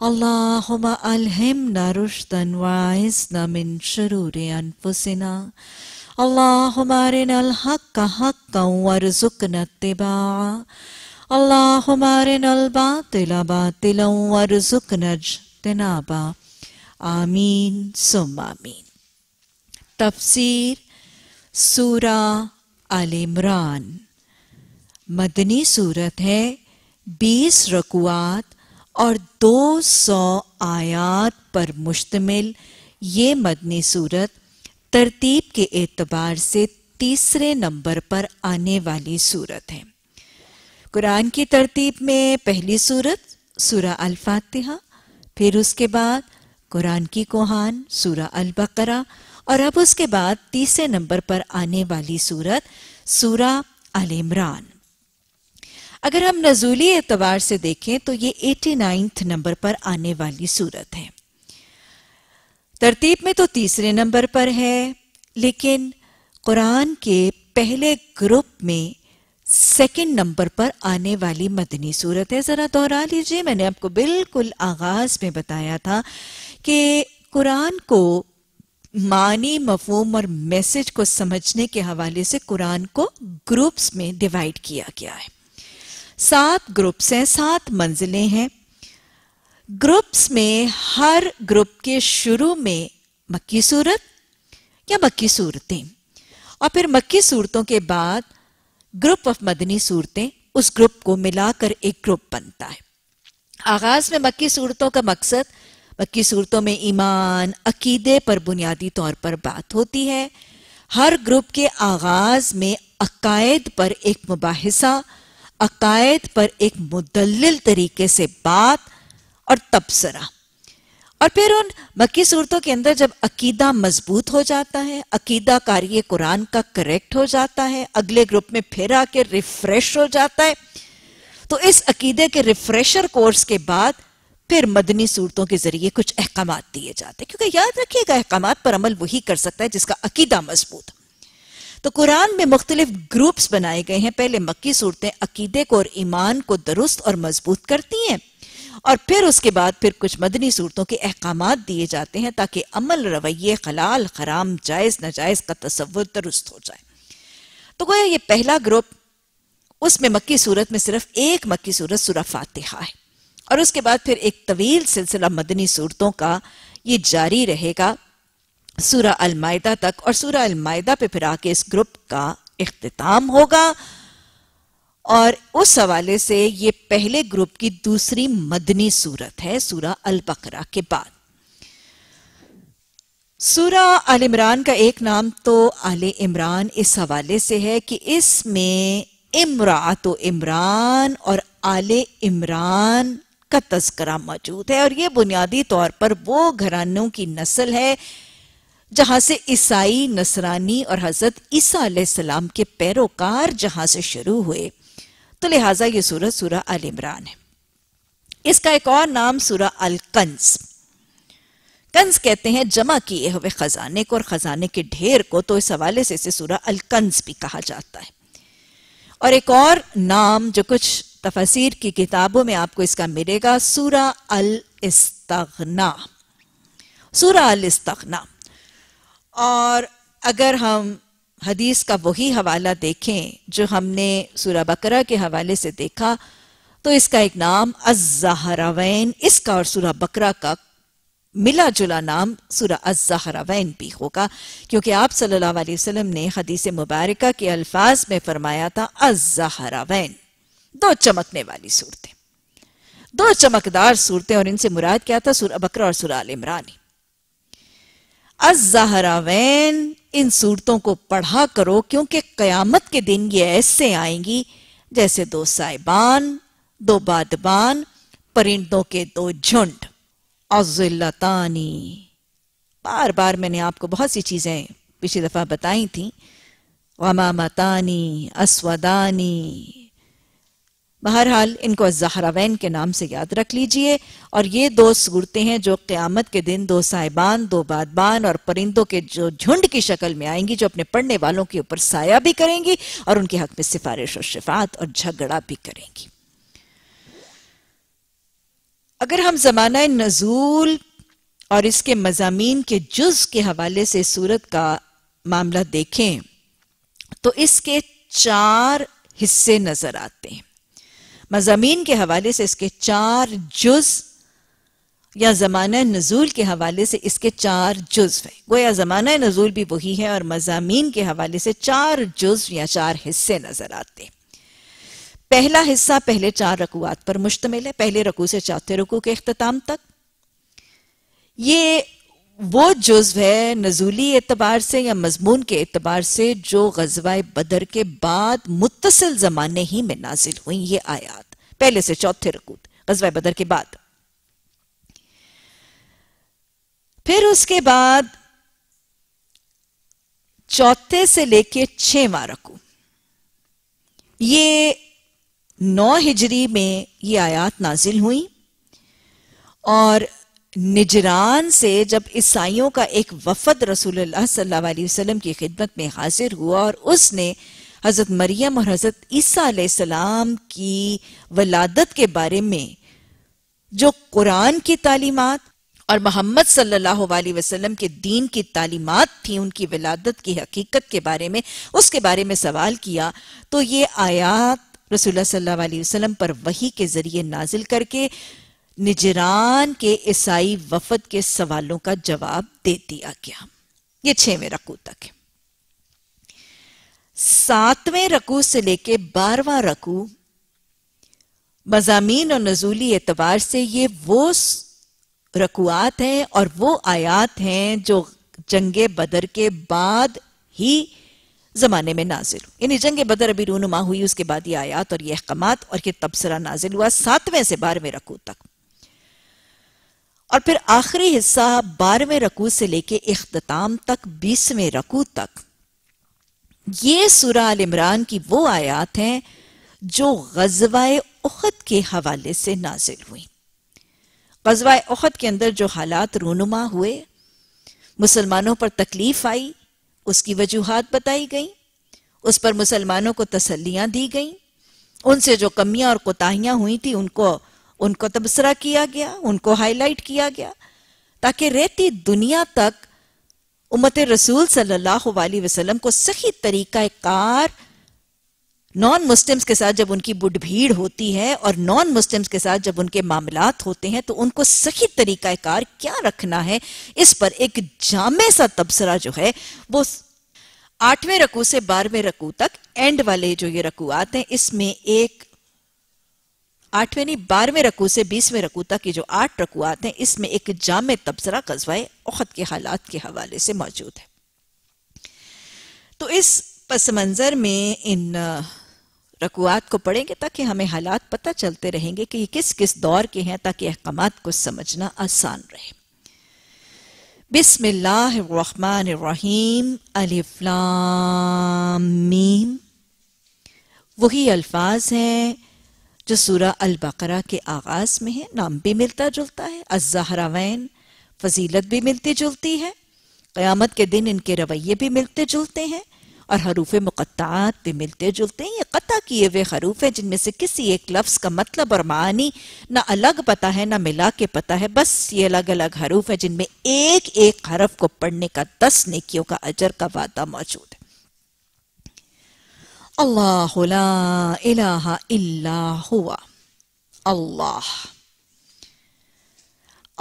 اللهم ألهمنا رشدا وعزنا من شرور أنفسنا اللهم أرنا الحق حقا وارزقنا اتباعه اللهم أرنا الباطل باطلا وارزقنا اجتنابه آمين ثم آمين تفسير सूरा आल عمران مدنی سورت ہے बीस रकुआत और 200 आयात पर मुश्तमिल ये मदनी सूरत तरतीब के एतबार से तीसरे नंबर पर आने वाली सूरत है कुरान की तरतीब में पहली सूरत सूरा अल-फातिहा फिर उसके बाद कुरान की कोहान सूरा अल-बकरा और अब उसके बाद तीसरे नंबर पर आने वाली सूरत सूरा अल इमरान अगर हम नजूली एतबार से देखें तो ये एटी नाइन्थ नंबर पर आने वाली सूरत है तरतीब में तो तीसरे नंबर पर है लेकिन कुरान के पहले ग्रुप में सेकंड नंबर पर आने वाली मदनी सूरत है ज़रा दोहरा लीजिए मैंने आपको बिल्कुल आगाज में बताया था कि कुरान को मानी मफहम और मैसेज को समझने के हवाले से कुरान को ग्रुप्स में डिवाइड किया गया है सात ग्रुप्स हैं सात मंजिलें हैं ग्रुप्स में हर ग्रुप के शुरू में मक्की सूरत या मक्की सूरतें और फिर मक्की सूरतों के बाद ग्रुप ऑफ मदनी सूरतें उस ग्रुप को मिलाकर एक ग्रुप बनता है आगाज में मक्की सूरतों का मकसद मक्की सूरतों में ईमान अकीदे पर बुनियादी तौर पर बात होती है हर ग्रुप के आगाज में अकायद पर एक मुबासा अकायद पर एक मुदल तरीके से बात और तबसरा और फिर उन मक्की सूरतों के अंदर जब अकीदा मजबूत हो जाता है अकीदा कार्य कुरान का करेक्ट हो जाता है अगले ग्रुप में फिर आके रिफ्रेश हो जाता है तो इस अकीदे के रिफ्रेशर कोर्स के बाद फिर मदनी सूरतों के जरिए कुछ अहकाम दिए जाते हैं क्योंकि याद रखिएगा अहकाम पर अमल वही कर सकता है जिसका अकीदा मजबूत तो कुरान में मुख्तलिफ ग्रुप्स बनाए गए हैं पहले मक्की सूरतें अकीदे को और ईमान को दुरुस्त और मजबूत करती हैं और फिर उसके बाद फिर कुछ मदनी सूरतों के अहकाम दिए जाते हैं ताकि अमल रवैये खलाल हराम जायज़ नाजायज़ का तस्वुर दुरुस्त हो जाए तो गोया ये पहला ग्रुप उसमें मक्की सूरत में सिर्फ एक मक्की सूरत सूरा फातिहा है और उसके बाद फिर एक तवील सिलसिला मदनी सूरतों का ये जारी रहेगा सूरा अलमायदा तक और सूरा अलमायदा पे फिर आके इस ग्रुप का अख्ताम होगा और उस हवाले से ये पहले ग्रुप की दूसरी मदनी सूरत है सूरा अल बकरा के बाद सूरा आल इमरान का एक नाम तो आल इमरान इस हवाले से है कि इसमें इमरात इमरान और आल इमरान का तस्करा मौजूद है और ये बुनियादी तौर पर वो घरानों की नस्ल है जहां से ईसाई नसरानी और हजरत ईसा के पैरोकार जहां से शुरू हुए तो लिहाजा ये सूरत सूरा अल इमरान है इसका एक और नाम सूरा अल कंस कंस कहते हैं जमा किए हुए खजाने को और खजाने के ढेर को तो इस हवाले से इसे सूरा अल कंस भी कहा जाता है और एक और नाम जो कुछ तफसीर की किताबों में आपको इसका मिलेगा सूरा अल इस्तगना सूरा अल इस्तगना और अगर हम हदीस का वही हवाला देखें जो हमने सूरा बकरा के हवाले से देखा तो इसका एक नाम अजहरावैन इसका और सूरा बकरा का मिला जुला नाम सूरा अजहरावैन भी होगा क्योंकि आप सल्लल्लाहु अलैहि वसल्लम ने हदीस मुबारक के अल्फाज में फरमाया था अजहरावैन दो चमकने वाली सूरतें दो चमकदार सूरतें और इनसे मुराद क्या था सूरा बकरा और सूरा आल इमरानी अजहरावैन इन सूरतों को पढ़ा करो क्योंकि कयामत के दिन ये ऐसे आएंगी जैसे दो साइबान दो बादबान परिंदों के दो झुंड अजिल्लतानी बार बार मैंने आपको बहुत सी चीज़ें पिछली दफ़ा बताई थी वमामतानी अस्वदानी बहरहाल इनको जहरावैन के नाम से याद रख लीजिए और ये दो सूरतें हैं जो क़्यामत के दिन दो साहिबान दो बादबान और परिंदों के जो झुंड की शक्ल में आएंगी जो अपने पढ़ने वालों के ऊपर साया भी करेंगी और उनके हक में सिफारिश और शिफात और झगड़ा भी करेंगी अगर हम जमाना नजूल और इसके मजामी के जुज के हवाले से सूरत का मामला देखें तो इसके चार हिस्से नजर आते हैं मजामीन के हवाले से इसके चार जुज या ज़माना नज़ूल के हवाले से इसके चार जुज्व है गोया ज़माना नज़ूल भी वही है और मजामीन के हवाले से चार जुज्व या चार हिस्से नज़र आते हैं पहला हिस्सा पहले चार रकूआत पर मुश्तमिल है पहले रकू से चौथे रकू के अख्ताम तक ये वो जुज्व है नजूली एतबार से या मजमून के एतबार से जो गजवाए बदर के बाद मुतसिल जमाने ही में नाजिल हुई ये आयात पहले से चौथे रकूत गजवाए बदर के बाद फिर उसके बाद चौथे से लेके छवा रकू ये नौ हिजरी में ये आयात नाजिल हुई और निजरान से जब ईसाइयों का एक वफद रसूल की खिदमत में हाजिर हुआ और उसने हज़रत मरियम और हज़रत ईसा की वलादत के बारे में जो कुरान की तालीमत और मोहम्मद सल्लल्लाहु अलैहि वसल्लम के दीन की तालीमत थी उनकी विलादत की हकीकत के बारे में उसके बारे में सवाल किया तो ये आयात रसूलुल्लाह सल्लल्लाहु अलैहि वसल्लम पर वही के जरिए नाजिल करके निजरान के ईसाई वफद के सवालों का जवाब दे दिया गया ये छवें रकू तक है सातवें रकू से लेके बारवा रकू मजामीन और नजूली एतबार से ये वो रकुआत हैं और वो आयात हैं जो जंग बदर के बाद ही जमाने में नाजिल यानी जंग बदर अभी रूनुमा हुई उसके बाद ये आयात और ये अहकाम और ये तबसरा नाजिल हुआ सातवें से बारहवें रकू तक और फिर आखिरी हिस्सा बारहवें रकू से लेके अख्ताम तक बीसवें रकू तक ये सूरा अल इमरान की वो आयात हैं जो गजवाए उहद के हवाले से नाजिल हुई गजवाए उहद के अंदर जो हालात रूनुमा हुए मुसलमानों पर तकलीफ आई उसकी वजूहत बताई गई उस पर मुसलमानों को तसल्लियाँ दी गई उनसे जो कमियां और कोताहियां हुई थी उनको उनको तबसरा किया गया उनको हाईलाइट किया गया ताकि रहती दुनिया तक उम्मत रसूल सल्लल्लाहु अलैहि वसल्लम को सही तरीका कार नॉन मुस्लिम्स के साथ जब उनकी बुढ़ भीड़ होती है और नॉन मुस्लिम्स के साथ जब उनके मामलात होते हैं तो उनको सही तरीका कार क्या रखना है इस पर एक जामे सा तबसरा जो है वो आठवें रकू से बारहवें रकू तक एंड वाले जो ये आते हैं इसमें एक आठवें नहीं बारहवें रकू से बीसवें रकू तक की जो आठ रकूआत हैं इसमें एक जाम तबसरा कस्बा अहद के हालात के हवाले से मौजूद है तो इस पस मंज़र में इन रकुआत को पढ़ेंगे ताकि हमें हालात पता चलते रहेंगे कि ये किस किस दौर के हैं ताकि अहकाम को समझना आसान रहे बिस्मिल्लाहमानीम अलिफ्लामीम वही अल्फाज हैं जो सूरह अलबकरा के आगाज में है नाम भी मिलता जुलता है अजहरावैन फजीलत भी मिलती जुलती है क़यामत के दिन इनके रवैये भी मिलते जुलते हैं और हरूफ मुक़ात भी मिलते जुलते हैं ये क़ता किए हुए हरूफ हैं जिनमें से किसी एक लफ्ज़ का मतलब और मानी ना अलग पता है ना मिला के पता है बस ये अलग अलग हरूफ हैं जिनमें एक एक हरफ को पढ़ने का दस नेकियों का अजर का वादा मौजूद है अल्लाह ला इलाहा इल्ला हुआ अल्लाह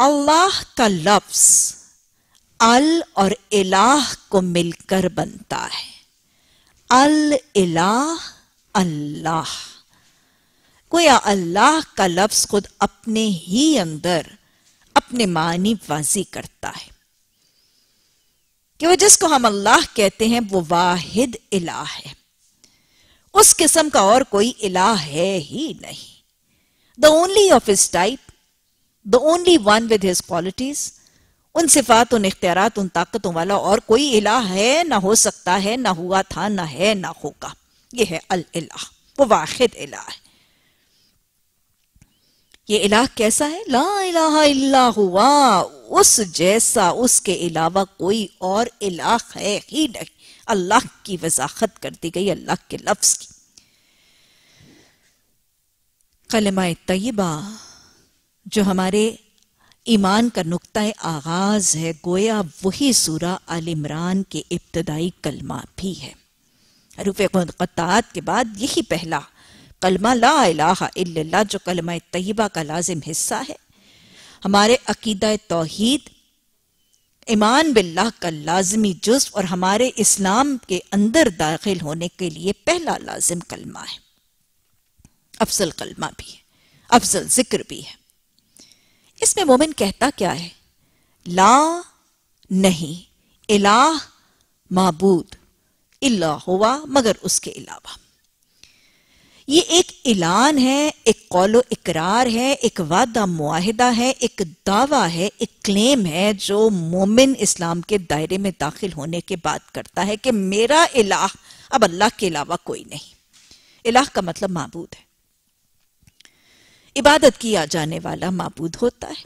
अल्लाह का लफ्ज अल और इलाह को मिलकर बनता है अल इलाह अल्लाह गोया अल्लाह का लफ्ज खुद अपने ही अंदर अपने मानी वाजी करता है कि वह जिसको हम अल्लाह कहते हैं वो वाहिद इलाह है उस किस्म का और कोई इला है ही नहीं the only of his type the only one with his qualities उन सिफात उन इख्तियारत उन ताकतों वाला और कोई इला है ना हो सकता है ना हुआ था ना है ना होगा ये है अल इला वो वाहिद इला है ये इलाह कैसा है ला इलाहा इल्ला हुआ उस जैसा उसके अलावा कोई और इलाह है ही नहीं अल्लाह की वजाहत कर दी गई अल्लाह के लफ्ज की कलमा तयबा जो हमारे ईमान का नुकता आगाज़ है गोया वही सूरा आल इमरान के इब्तदाई कलमा भी है हरूफ क़तात के बाद यही पहला कलमा ला ला जो कलमा तयबा का लाजिम हिस्सा है हमारे अकीदा तोहीद ईमान बिल्ला का लाजमी जुज्व और हमारे इस्लाम के अंदर दाखिल होने के लिए पहला लाजिम कलमा है अफजल कलमा भी है अफजल जिक्र भी है इसमें मोमिन कहता क्या है ला नहीं इलाह माबूद इला हुआ मगर उसके अलावा ये एक ऐलान है एक कौल इकरार है एक वादा माहिदा है एक दावा है एक क्लेम है जो मोमिन इस्लाम के दायरे में दाखिल होने के बाद करता है कि मेरा इलाह अब अल्लाह के अलावा कोई नहीं इलाह का मतलब मबूद है इबादत किया जाने वाला मबूद होता है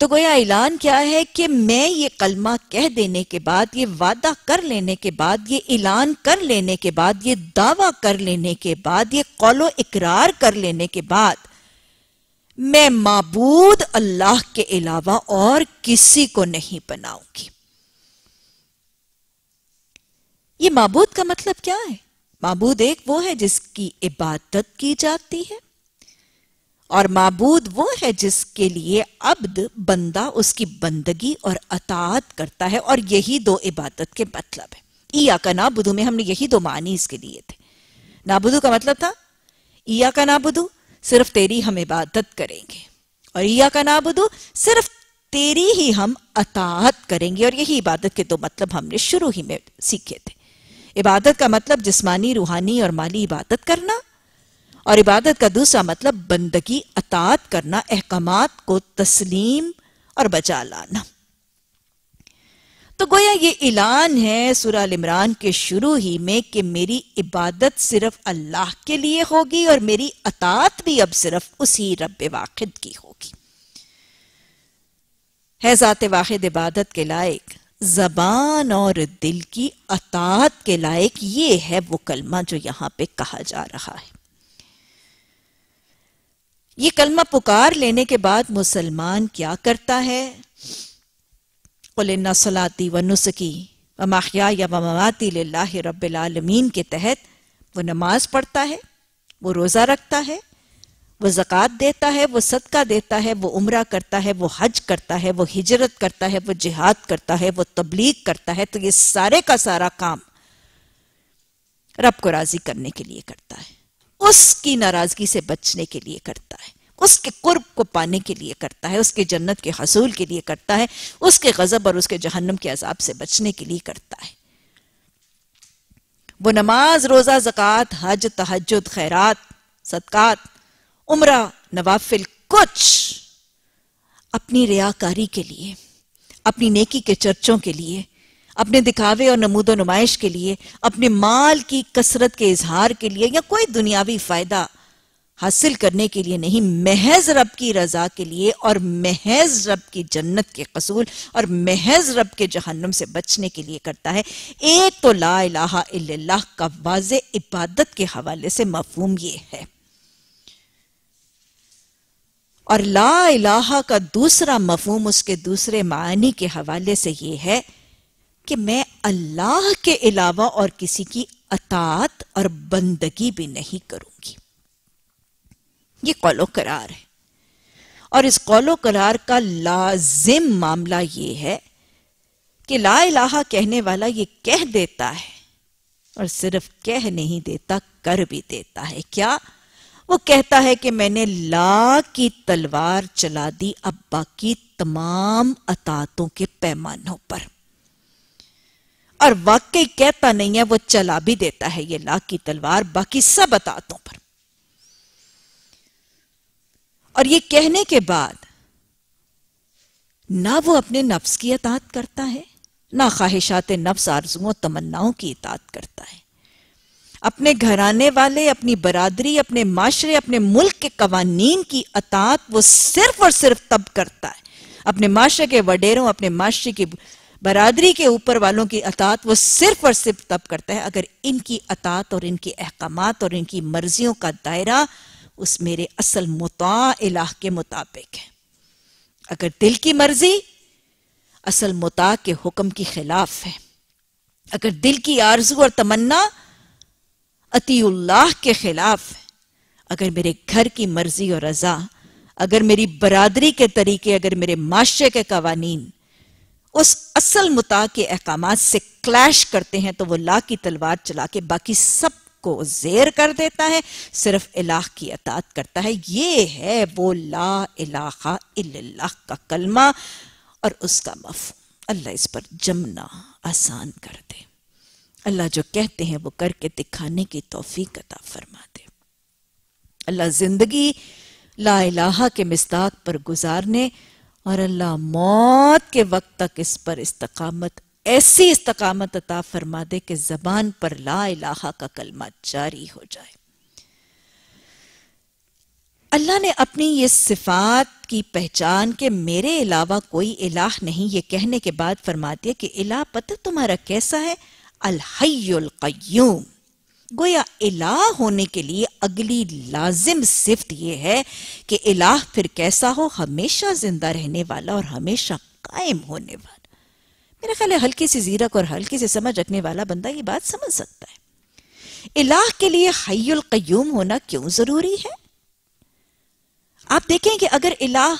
तो गोया ऐलान क्या है कि मैं ये कलमा कह देने के बाद ये वादा कर लेने के बाद ये ऐलान कर लेने के बाद ये दावा कर लेने के बाद ये कौलो इकरार कर लेने के बाद मैं मबूद अल्लाह के अलावा और किसी को नहीं बनाऊंगी ये मबूद का मतलब क्या है मबूद एक वो है जिसकी इबादत की जाती है और माबूद वो है जिसके लिए अब्द बंदा उसकी बंदगी और अतात करता है और यही दो इबादत के मतलब है ईया का नाबुदू में हमने यही दो मानी इसके लिए थे नाबुदू का मतलब था ईया का नाबुदू सिर्फ तेरी हम इबादत करेंगे और ईया का नाबुदू सिर्फ तेरी ही हम अतात करेंगे और यही इबादत के दो मतलब हमने शुरू ही में सीखे थे इबादत का मतलब जिसमानी रूहानी और माली इबादत करना और इबादत का दूसरा मतलब बंदगी अतात करना अहकाम को तस्लीम और बचा लाना तो गोया ये ऐलान है सुरह इमरान के शुरू ही में कि मेरी इबादत सिर्फ अल्लाह के लिए होगी और मेरी अतात भी अब सिर्फ उसी रब वाखिद की होगी है ज़ात वाहिद इबादत के लायक जबान और दिल की अतात के लायक ये है वो कलमा जो यहां पे कहा जा रहा है ये कलमा पुकार लेने के बाद मुसलमान क्या करता है कुलना सलाती व नुस्की व माखिया या ममाती ला रबालमीन के तहत वो नमाज पढ़ता है वो रोज़ा रखता है वो ज़क़़त देता है वो सदका देता है वो उम्र करता है वो हज करता है वो हिजरत करता है वो जिहाद करता है वो तबलीग करता है तो ये सारे का सारा काम रब को राज़ी करने के लिए करता है उसकी नाराजगी से बचने के लिए करता है उसके कुर्ब को पाने के लिए करता है उसके जन्नत के हसूल के लिए करता है उसके गजब और उसके जहन्नम के अजाब से बचने के लिए करता है वो नमाज रोजा जक़ात हज तहजद खैरात सदक़ात उम्र नवाफिल कुछ अपनी रियाकारी के लिए अपनी नेकी के चर्चों के लिए अपने दिखावे और नमूदो नुमाइश के लिए अपने माल की कसरत के इजहार के लिए या कोई दुनियावी फायदा हासिल करने के लिए नहीं महज रब की रजा के लिए और महज रब की जन्नत के कसूल और महज रब के जहन्नम से बचने के लिए करता है एक तो ला इलाहा इल्लल्लाह का वाज इबादत के हवाले से मफहूम ये है और ला इलाहा का दूसरा मफहम उसके दूसरे मानी के हवाले से ये है कि मैं अल्लाह के अलावा और किसी की अतात और बंदगी भी नहीं करूंगी ये कौलो करार है और इस कौलो करार का लाजिम मामला ये है कि ला इलाहा कहने वाला ये कह देता है और सिर्फ कह नहीं देता कर भी देता है क्या वो कहता है कि मैंने ला की तलवार चला दी अब्बा की तमाम अतातों के पैमानों पर और वाकई कहता नहीं है वो चला भी देता है ये लाख की तलवार बाकी सब अतातों पर और ये कहने के बाद ना वो अपने नफ्स की अतात करता है ना ख्वाहिशात नफ्स आरजुओं तमन्नाओं की इतात करता है अपने घराने वाले अपनी बरादरी अपने माशरे अपने मुल्क के कवानीन की अतात वो सिर्फ और सिर्फ तब करता है अपने माशरे के वडेरों अपने माशरे की बरादरी के ऊपर वालों की अतात वो सिर्फ और सिर्फ तब करता है अगर इनकी अतात और इनके अहकाम और इनकी मर्जियों का दायरा उस मेरे असल मुता इलाह के मुताबिक है अगर दिल की मर्जी असल मुता के हुक्म के खिलाफ है अगर दिल की आरजू और तमन्ना अतील्लाह के खिलाफ है अगर मेरे घर की मर्जी और रजा अगर मेरी बरादरी के तरीके अगर मेरे माशरे के कवानीन उस असल मुता के अहकाम से क्लैश करते हैं तो वो ला की तलवार चला के बाकी सब को जेर कर देता है सिर्फ इलाह की अतात करता है ये है वो ला इलाहा का कलमा और उसका मफ अल्लाह इस पर जमना आसान कर दे अल्लाह जो कहते हैं वो करके दिखाने की तोफीक अता फरमा दे अल्लाह जिंदगी ला इलाहा के मिस्ताक पर गुजारने और अल्लाह मौत के वक्त तक इस पर इस्तकामत ऐसी इस्तकामत अता फरमा दे कि जबान पर ला इलाहा का कलमा जारी हो जाए अल्लाह ने अपनी ये सिफात की पहचान के मेरे अलावा कोई इलाह नहीं ये कहने के बाद फरमा दिया कि इलाह पता तुम्हारा कैसा है अलहैयुल कय्यूम गोया इलाह होने के लिए अगली लाजिम सिफत यह है कि इलाह फिर कैसा हो हमेशा जिंदा रहने वाला और हमेशा कायम होने वाला मेरा ख्याल है हल्की सी जीरक और हल्की से समझ रखने वाला बंदा ये बात समझ सकता है इलाह के लिए हयुल कयूम होना क्यों जरूरी है आप देखें कि अगर इलाह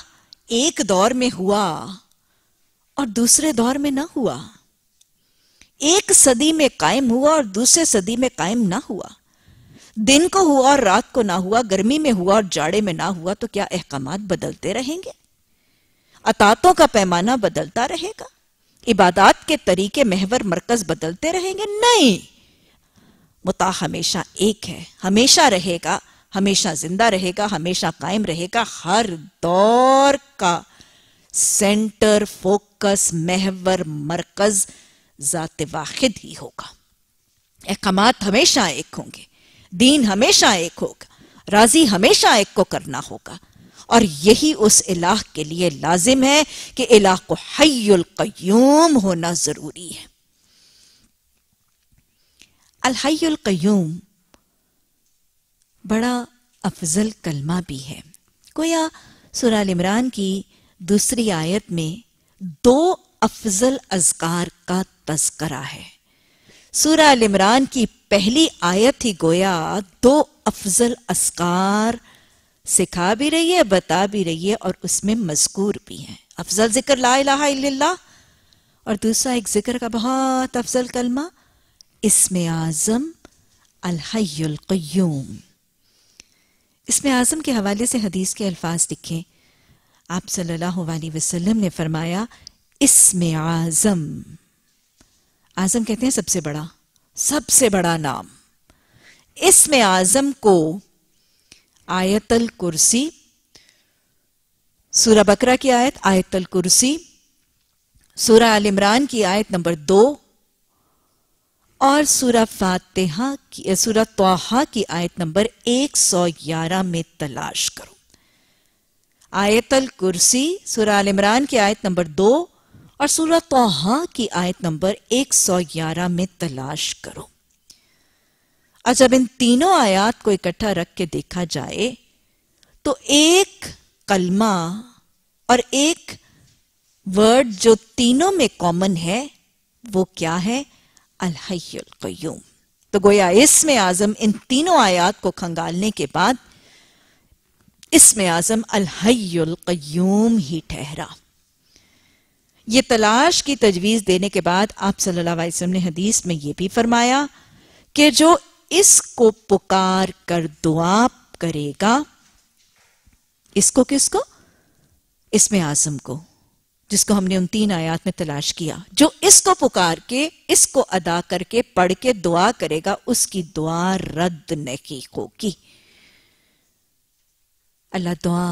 एक दौर में हुआ और दूसरे दौर में ना हुआ एक सदी में कायम हुआ और दूसरे सदी में कायम ना हुआ दिन को हुआ और रात को ना हुआ गर्मी में हुआ और जाड़े में ना हुआ तो क्या अहकाम बदलते रहेंगे अतातों का पैमाना बदलता रहेगा इबादात के तरीके महवर मरकज बदलते रहेंगे नहीं मुता हमेशा एक है हमेशा रहेगा हमेशा जिंदा रहेगा हमेशा कायम रहेगा हर दौर का सेंटर फोकस महवर मरकज ज़ात वाहिद ही होगा अहकाम हमेशा एक होंगे दीन हमेशा एक होगा राजी हमेशा एक को करना होगा और यही उस इलाह के लिए लाजिम है कि इलाह को हयुल होना ज़रूरी है अलहयुल क्यूम बड़ा अफजल कलमा भी है कोया सुराल इमरान की दूसरी आयत में दो अफजल अजगार का तस्करा है सूरा अल इमरान की पहली आयत ही गोया दो अफजल असकार सिखा भी रही है बता भी रही है और उसमें मजकूर भी है अफजल जिक्र ला इला और दूसरा एक जिक्र का बहुत अफजल कलमा इसमें आजम अलहयुल्क्यूम इसमें आजम के हवाले से हदीस के अल्फाज दिखे आप सल्लल्लाहु अलैहि वसल्लम ने फरमाया इसमें आजम आजम कहते हैं सबसे बड़ा सबसे बड़ा नाम इसमें आजम को आयतल कुर्सी सूरा बकरा की आयत आयतल कुर्सी सूरा आल इमरान की आयत नंबर दो और सूरा फातेहा की सूरा तोहा की आयत नंबर 111 में तलाश करो आयतल कुर्सी सूरा आल इमरान की आयत नंबर दो और सूरह तोहा की आयत नंबर 111 में तलाश करो और जब इन तीनों आयात को इकट्ठा रख के देखा जाए तो एक कलमा और एक वर्ड जो तीनों में कॉमन है वो क्या है अलहयुल क्यूम तो गोया इसमें आजम इन तीनों आयात को खंगालने के बाद इसमें आजम अलहयुल कयूम ही ठहरा ये तलाश की तजवीज़ देने के बाद आप सल्लल्लाहु अलैहि वसल्लम ने हदीस में यह भी फरमाया कि जो इसको पुकार कर दुआ करेगा इसको किसको इसमें आजम को जिसको हमने उन तीन आयात में तलाश किया जो इसको पुकार के इसको अदा करके पढ़ के दुआ करेगा उसकी दुआ रद्द नहीं होगी अल्लाह दुआ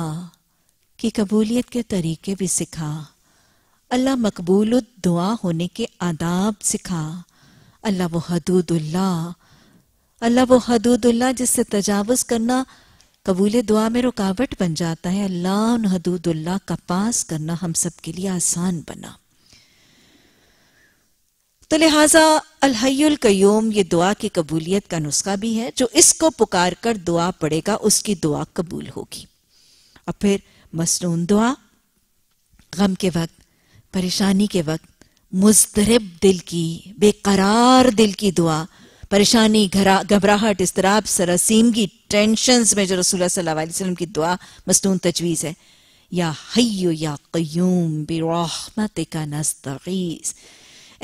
की कबूलियत के तरीके भी सिखा अल्लाह मकबूल दुआ होने के आदाब सिखा अल्लाह वो हदूदुल्ला अल्लाह वो हदूदुल्ला जिससे तजावज़ करना कबूल दुआ में रुकावट बन जाता है अल्लाह उन हदूदुल्ला का पास करना हम सब के लिए आसान बना तो लिहाजा अलहैल कयूम ये दुआ की कबूलियत का नुस्खा भी है जो इसको पुकार कर दुआ पड़ेगा उसकी दुआ कबूल होगी और फिर मसनून दुआ गम के वक्त परेशानी के वक्त मुस्तरब दिल की बेकरार दिल की दुआ परेशानी घबराहट इसतराब की टेंशन में जो रसूल की दुआ मसनून तजवीज़ है या हयो या क्यूम बेरोमत का नस्तगीस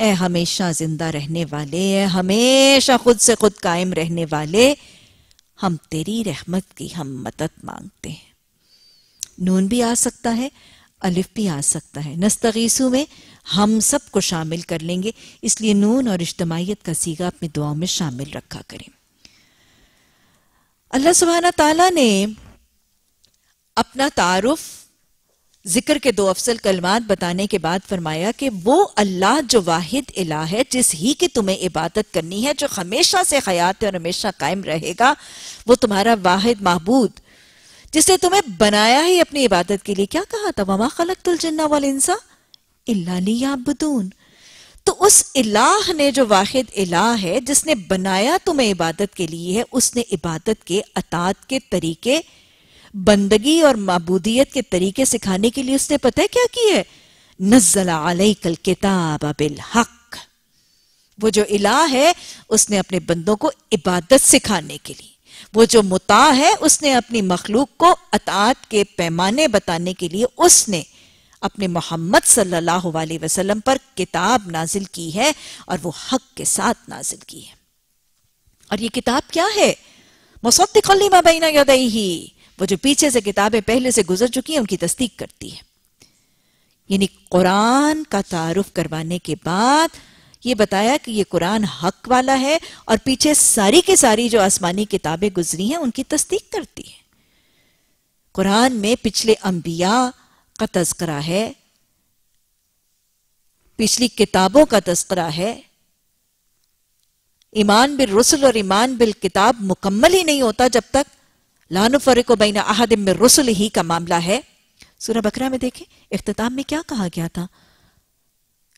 ए हमेशा जिंदा रहने वाले ए हमेशा खुद से खुद कायम रहने वाले हम तेरी रहमत की हम मदद मांगते हैं नून भी आ सकता है अलिफ भी आ सकता है नस्तगीसु में हम सब को शामिल कर लेंगे इसलिए नून और इज्तमाहीत का सीगा अपनी दुआओं में शामिल रखा करें अल्लाह सुबहाना तला ने अपना तारफ़ जिक्र के दो अफसल कलमात बताने के बाद फरमाया कि वो अल्लाह जो वाहिद इला है जिस ही की तुम्हें इबादत करनी है जो हमेशा से हयात और हमेशा कायम रहेगा वो तुम्हारा वाहिद महबूद जिसने तुम्हें बनाया ही अपनी इबादत के लिए क्या कहा था वमा खलक तुलजन्ना वाल इंसा इलाबदून तो उस इलाह ने जो वाहिद इलाह है जिसने बनाया तुम्हें इबादत के लिए है उसने इबादत के अतात के तरीके बंदगी और मबूदियत के तरीके सिखाने के लिए उसने पता है क्या किया है नजला कल किताब अबिल हक वो जो इलाह है उसने अपने बंदों को इबादत सिखाने के लिए वो जो मुता है उसने अपनी मखलूक को अतात के पैमाने बताने के लिए उसने अपने मोहम्मद सल्लल्लाहु अलैहि वसल्लम पर किताब नाजिल की है और वो हक के साथ नाजिल की है और ये किताब क्या है मुसद्दिकलीमा बैना यदई वो जो पीछे से किताबें पहले से गुजर चुकी हैं उनकी तस्दीक करती है यानी कुरान का तारुफ करवाने के बाद ये बताया कि ये कुरान हक वाला है और पीछे सारी की सारी जो आसमानी किताबें गुजरी हैं उनकी तस्दीक करती है कुरान में पिछले अंबिया का तस्करा है पिछली किताबों का तस्करा है ईमान बिल रसुल और ईमान बिल किताब मुकम्मल ही नहीं होता जब तक लानु फरिक बैन अहदम रसुल ही का मामला है सूरह बकरा में देखें अख्ताम में क्या कहा गया था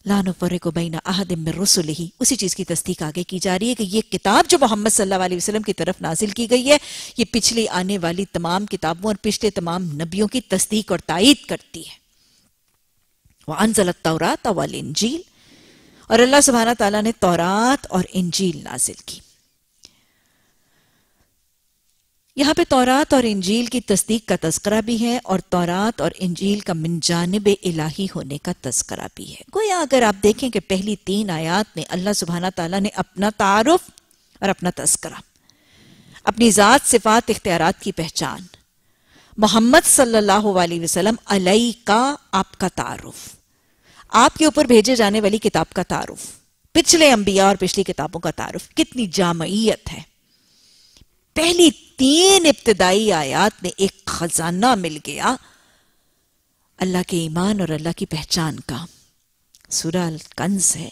लान फर्रको बैना अहदम रसुल ही उसी चीज़ की तस्दीक आगे की जा रही है कि ये किताब जो मोहम्मद सल्लल्लाहु अलैहि वसल्लम की तरफ नाजिल की गई है ये पिछली आने वाली तमाम किताबों और पिछले तमाम नबियों की तस्दीक और तायद करती है वह अनजलत तौरात वाल इंजील और अल्लाह सुबहाना तला ने तौरात और इंजील नाजिल की यहाँ पे तौरात और इंजील की तस्दीक का तस्करा भी है और तौरात और इंजील का मिनजानब इलाही होने का तस्करा भी है गोया अगर आप देखें कि पहली तीन आयात में अल्लाह सुबहाना ताला ने अपना तारफ और अपना तस्करा अपनी ज़ात सिफात इख्तियारत की पहचान मोहम्मद सल्लल्लाहु अलैहि वसल्लम अलई का आपका तारफ आपके ऊपर भेजे जाने वाली किताब का तारफ पिछले अंबिया और पिछली किताबों का तारफ कितनी जामयत है पहली तीन इब्तदाई आयात में एक खजाना मिल गया अल्लाह के ईमान और अल्लाह की पहचान का सूरा कंस है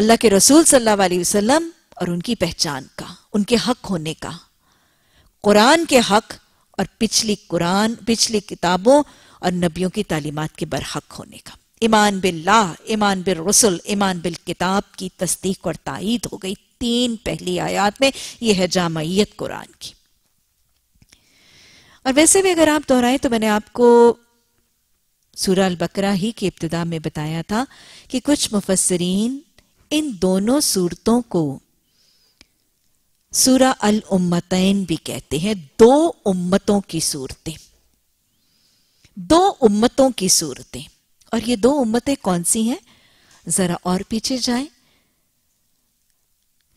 अल्लाह के रसूल सल्लल्लाहु अलैहि वसल्लम और उनकी पहचान का उनके हक होने का कुरान के हक और पिछली कुरान पिछली किताबों और नबियों की तालीमत के बरहक होने का ईमान बिल्लाह ईमान बिल रसुल ईमान बिल किताब की तस्दीक और तइद हो गई तीन पहली आयात में यह है जामयत कुरान की और वैसे भी अगर आप दोहराएं तो मैंने आपको सूरा बकरा ही की इब्तदा में बताया था कि कुछ मुफसरीन इन दोनों सूरतों को सूरा अल उम्मतैन भी कहते हैं दो उम्मतों की सूरतें दो उम्मतों की सूरतें और ये दो उम्मतें कौन सी हैं जरा और पीछे जाएं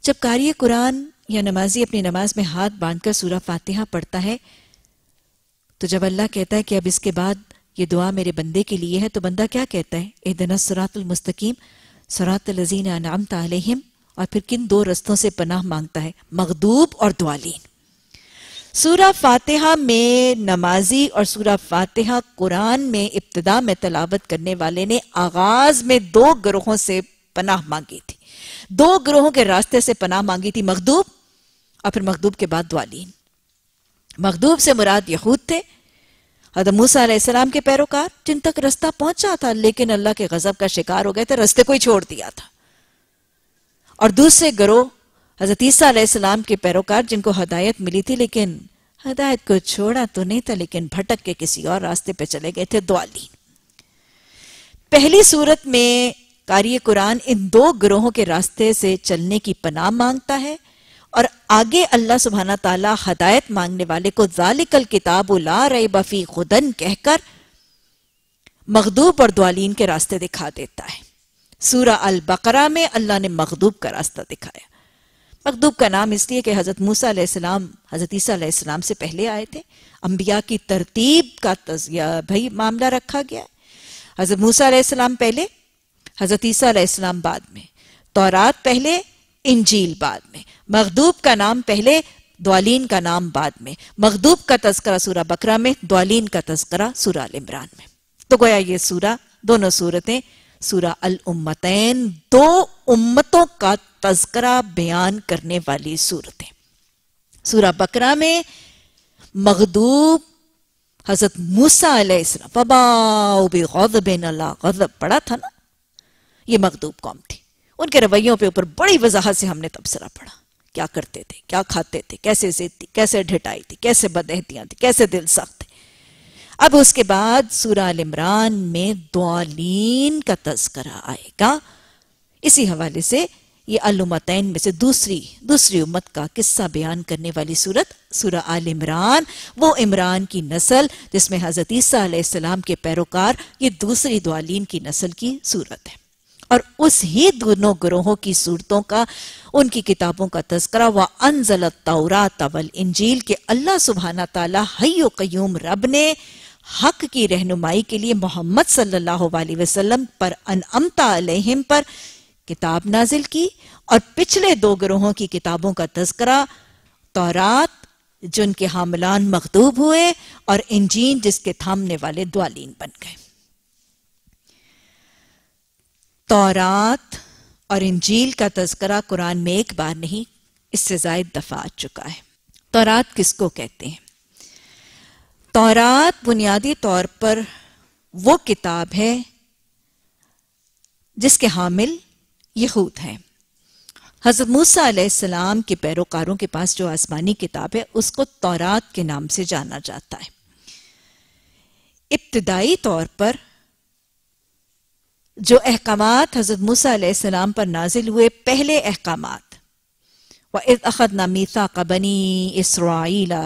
जब कार्य कुरान या नमाजी अपनी नमाज में हाथ बांधकर सूरा फातिहा पढ़ता है तो जब अल्लाह कहता है कि अब इसके बाद ये दुआ मेरे बंदे के लिए है तो बंदा क्या कहता है ए दना सरातुलमस्तकीम सरातलजीन अनाम तम और फिर किन दो रस्तों से पनाह मांगता है मखदूब और दुआलीन सूरा फातिहा में नमाजी और सूरा फातिहा कुरान में इब्तदा में तलावत करने वाले ने आगाज में दो ग्रोहों से पनाह मांगी थी दो ग्रोहों के रास्ते से पनाह मांगी थी मखदूब और फिर मखदूब के बाद द्वालीन मखदूब से मुराद यहूद थे हजरत मूसा अलैहिस्सलाम के पैरोकार जिन तक रास्ता पहुंचा था लेकिन अल्लाह के गजब का शिकार हो गए थे रास्ते को ही छोड़ दिया था और दूसरे ग्रोह हजरत ईसा अलैहिस्सलाम के पैरोकार जिनको हदायत मिली थी लेकिन हदायत को छोड़ा तो नहीं था लेकिन भटक के किसी और रास्ते पे चले गए थे द्वालीन पहली सूरत में कार्य कुरान इन दो ग्रोहों के रास्ते से चलने की पनाह मांगता है और आगे अल्लाह सुबहाना तला हदायत मांगने वाले को जालिकल किताब उला रे बफी खुदन कहकर मखदूब और द्वालीन के रास्ते दिखा देता है सूरा अल बकरा में अल्लाह ने मखदूब का रास्ता दिखाया मखदूब का नाम इसलिए कि हज़रत मूसा हज़रत ईसा से पहले आए थे अम्बिया की तरतीब का भाई मामला रखा गया हज़रत मूसा पहले हज़रत ईसा बाद में तौरात पहले इंजील बाद में मखदूब का नाम पहले द्वालीन का नाम बाद में मखदूब का तस्करा सूरा बकरा में द्वालीन का तस्करा सूरा इमरान में तो गोया ये सूरा दोनों सूरतें सूरा अल उम्मतैन दो उम्मतों का तस्करा बयान करने वाली सूरतें सूरा बकरा में मखदूब हजरत मूसा अलैहिस्सलाम गौदबिन अल्लाह गौदब था ना ये मकदूब कौम थी उनके रवैयों के ऊपर बड़ी वजाहत से हमने तबसरा पढ़ा क्या करते थे क्या खाते थे कैसे जिद थी कैसे ढिटाई थी कैसे बदहतियाँ थी कैसे दिल सख्त थे अब उसके बाद सूरा इमरान में दुआलीन का तस्करा आएगा इसी हवाले से ये अलमतैन में से दूसरी दूसरी उम्मत का किस्सा बयान करने वाली सूरत सूरा आल इमरान वो इमरान की नस्ल जिसमें हज़रत ईसा के पैरोकार ये दूसरी द्वालीन की नस्ल की सूरत है और उस ही दोनों ग्रोहों की सूरतों का उनकी किताबों का तस्करा व अनजल तौरा तवल इंजील के अल्लाह सुबहाना ताला हयो क्यूम रब ने हक की रहनुमाई के लिए मोहम्मद सल्लल्लाहु अलैहि वसल्लम पर अनअमता पर किताब नाजिल की और पिछले दो ग्रोहों की किताबों का तस्करा तौरात जिनके हामिलान मखदूब हुए और इंजीन जिसके थामने वाले द्वालीन बन गए तौरात और इंजील का तस्करा कुरान में एक बार नहीं इससे जायद दफा आ चुका है तौरात किसको कहते हैं तौरात बुनियादी तौर पर वो किताब है जिसके हामिल यहूद हैं हज़रत मूसा अलैहिस्सलाम के पैरोकारों के पास जो आसमानी किताब है उसको तौरात के नाम से जाना जाता है इब्तदाई तौर पर जो अहकाम हज़रत मूसम पर नाजिल हुए पहले अहकाम व इज अखद नामीसा का बनी इसराइला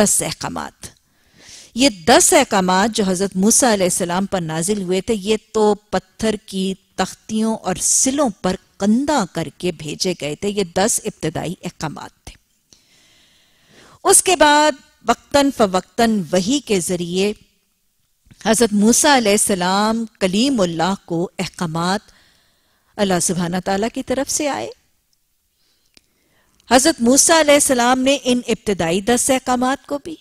दस अहकाम ये दस अहकाम जो हज़रत मूसम पर नाजिल हुए थे ये तो पत्थर की तख्तियों और सिलों पर कंधा करके भेजे गए थे ये दस इब्तदाई अहकाम थे उसके बाद वक्ता फ़वक्ता वही के ज़रिए हज़रत मूसा सलाम कलीमुल्लाह को अहकाम अल्लाह सुबहाना तला की तरफ से आए हज़रत मूसा सलाम ने इन इब्तदाई दस अहकाम को भी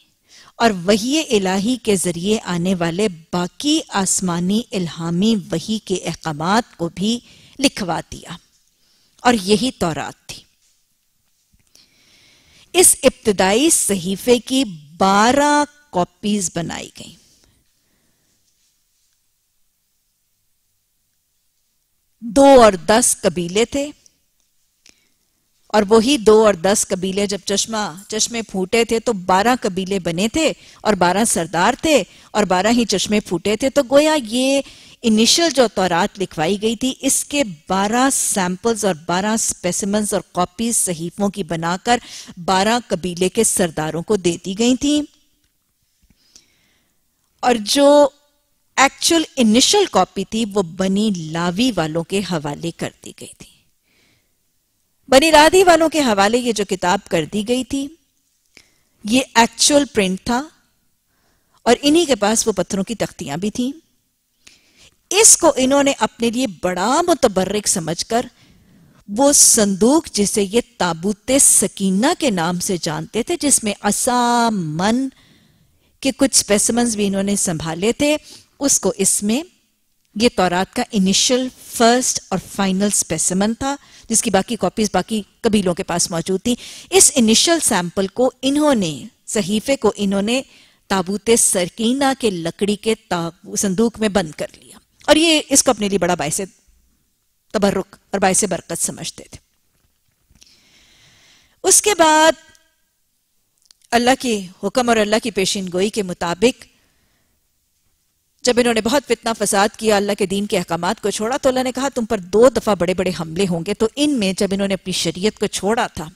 और वही इलाही के ज़रिए आने वाले बाकी आसमानी इल्हामी वही के अहकाम को भी लिखवा दिया और यही तोरात थी इस इब्तदाई सहीफे की बारह कॉपीज बनाई गई दो और दस कबीले थे और वही दो और दस कबीले जब चश्मा चश्मे फूटे थे तो बारह कबीले बने थे और बारह सरदार थे और बारह ही चश्मे फूटे थे तो गोया ये इनिशियल जो तौरात लिखवाई गई थी इसके बारह सैंपल्स और बारह स्पेसिमेंट्स और कॉपीज सहीफों की बनाकर बारह कबीले के सरदारों को दे दी गई थी और जो एक्चुअल इनिशियल कॉपी थी वो बनी लावी वालों के हवाले कर दी गई थी बनी लादी वालों के हवाले ये जो किताब कर दी गई थी ये एक्चुअल प्रिंट था और इन्हीं के पास वो पत्थरों की तख्तियां भी थी इसको इन्होंने अपने लिए बड़ा मुतबर्रक समझकर वो संदूक जिसे ये ताबूत सकीना के नाम से जानते थे जिसमें असाम मन के कुछ स्पेसिमेंस भी इन्होंने संभाले थे उसको इसमें ये तौरात का इनिशियल फर्स्ट और फाइनल स्पेसिमन था जिसकी बाकी कॉपीज बाकी कबीलों के पास मौजूद थी इस इनिशियल सैंपल को इन्होंने सहीफे को इन्होंने ताबूत सरकीना के लकड़ी के संदूक में बंद कर लिया और ये इसको अपने लिए बड़ा बायस तबर्रुक और बायस बरकत समझते थे उसके बाद अल्लाह के हुक्म और अल्लाह की पेशीन गोई के मुताबिक जब इन्होंने बहुत फितना फसाद किया अल्लाह के दीन के अहकाम को छोड़ा तो अल्लाह ने कहा तुम पर दो दफ़ा बड़े बड़े हमले होंगे तो इनमें जब इन्होंने अपनी शरीयत को छोड़ा था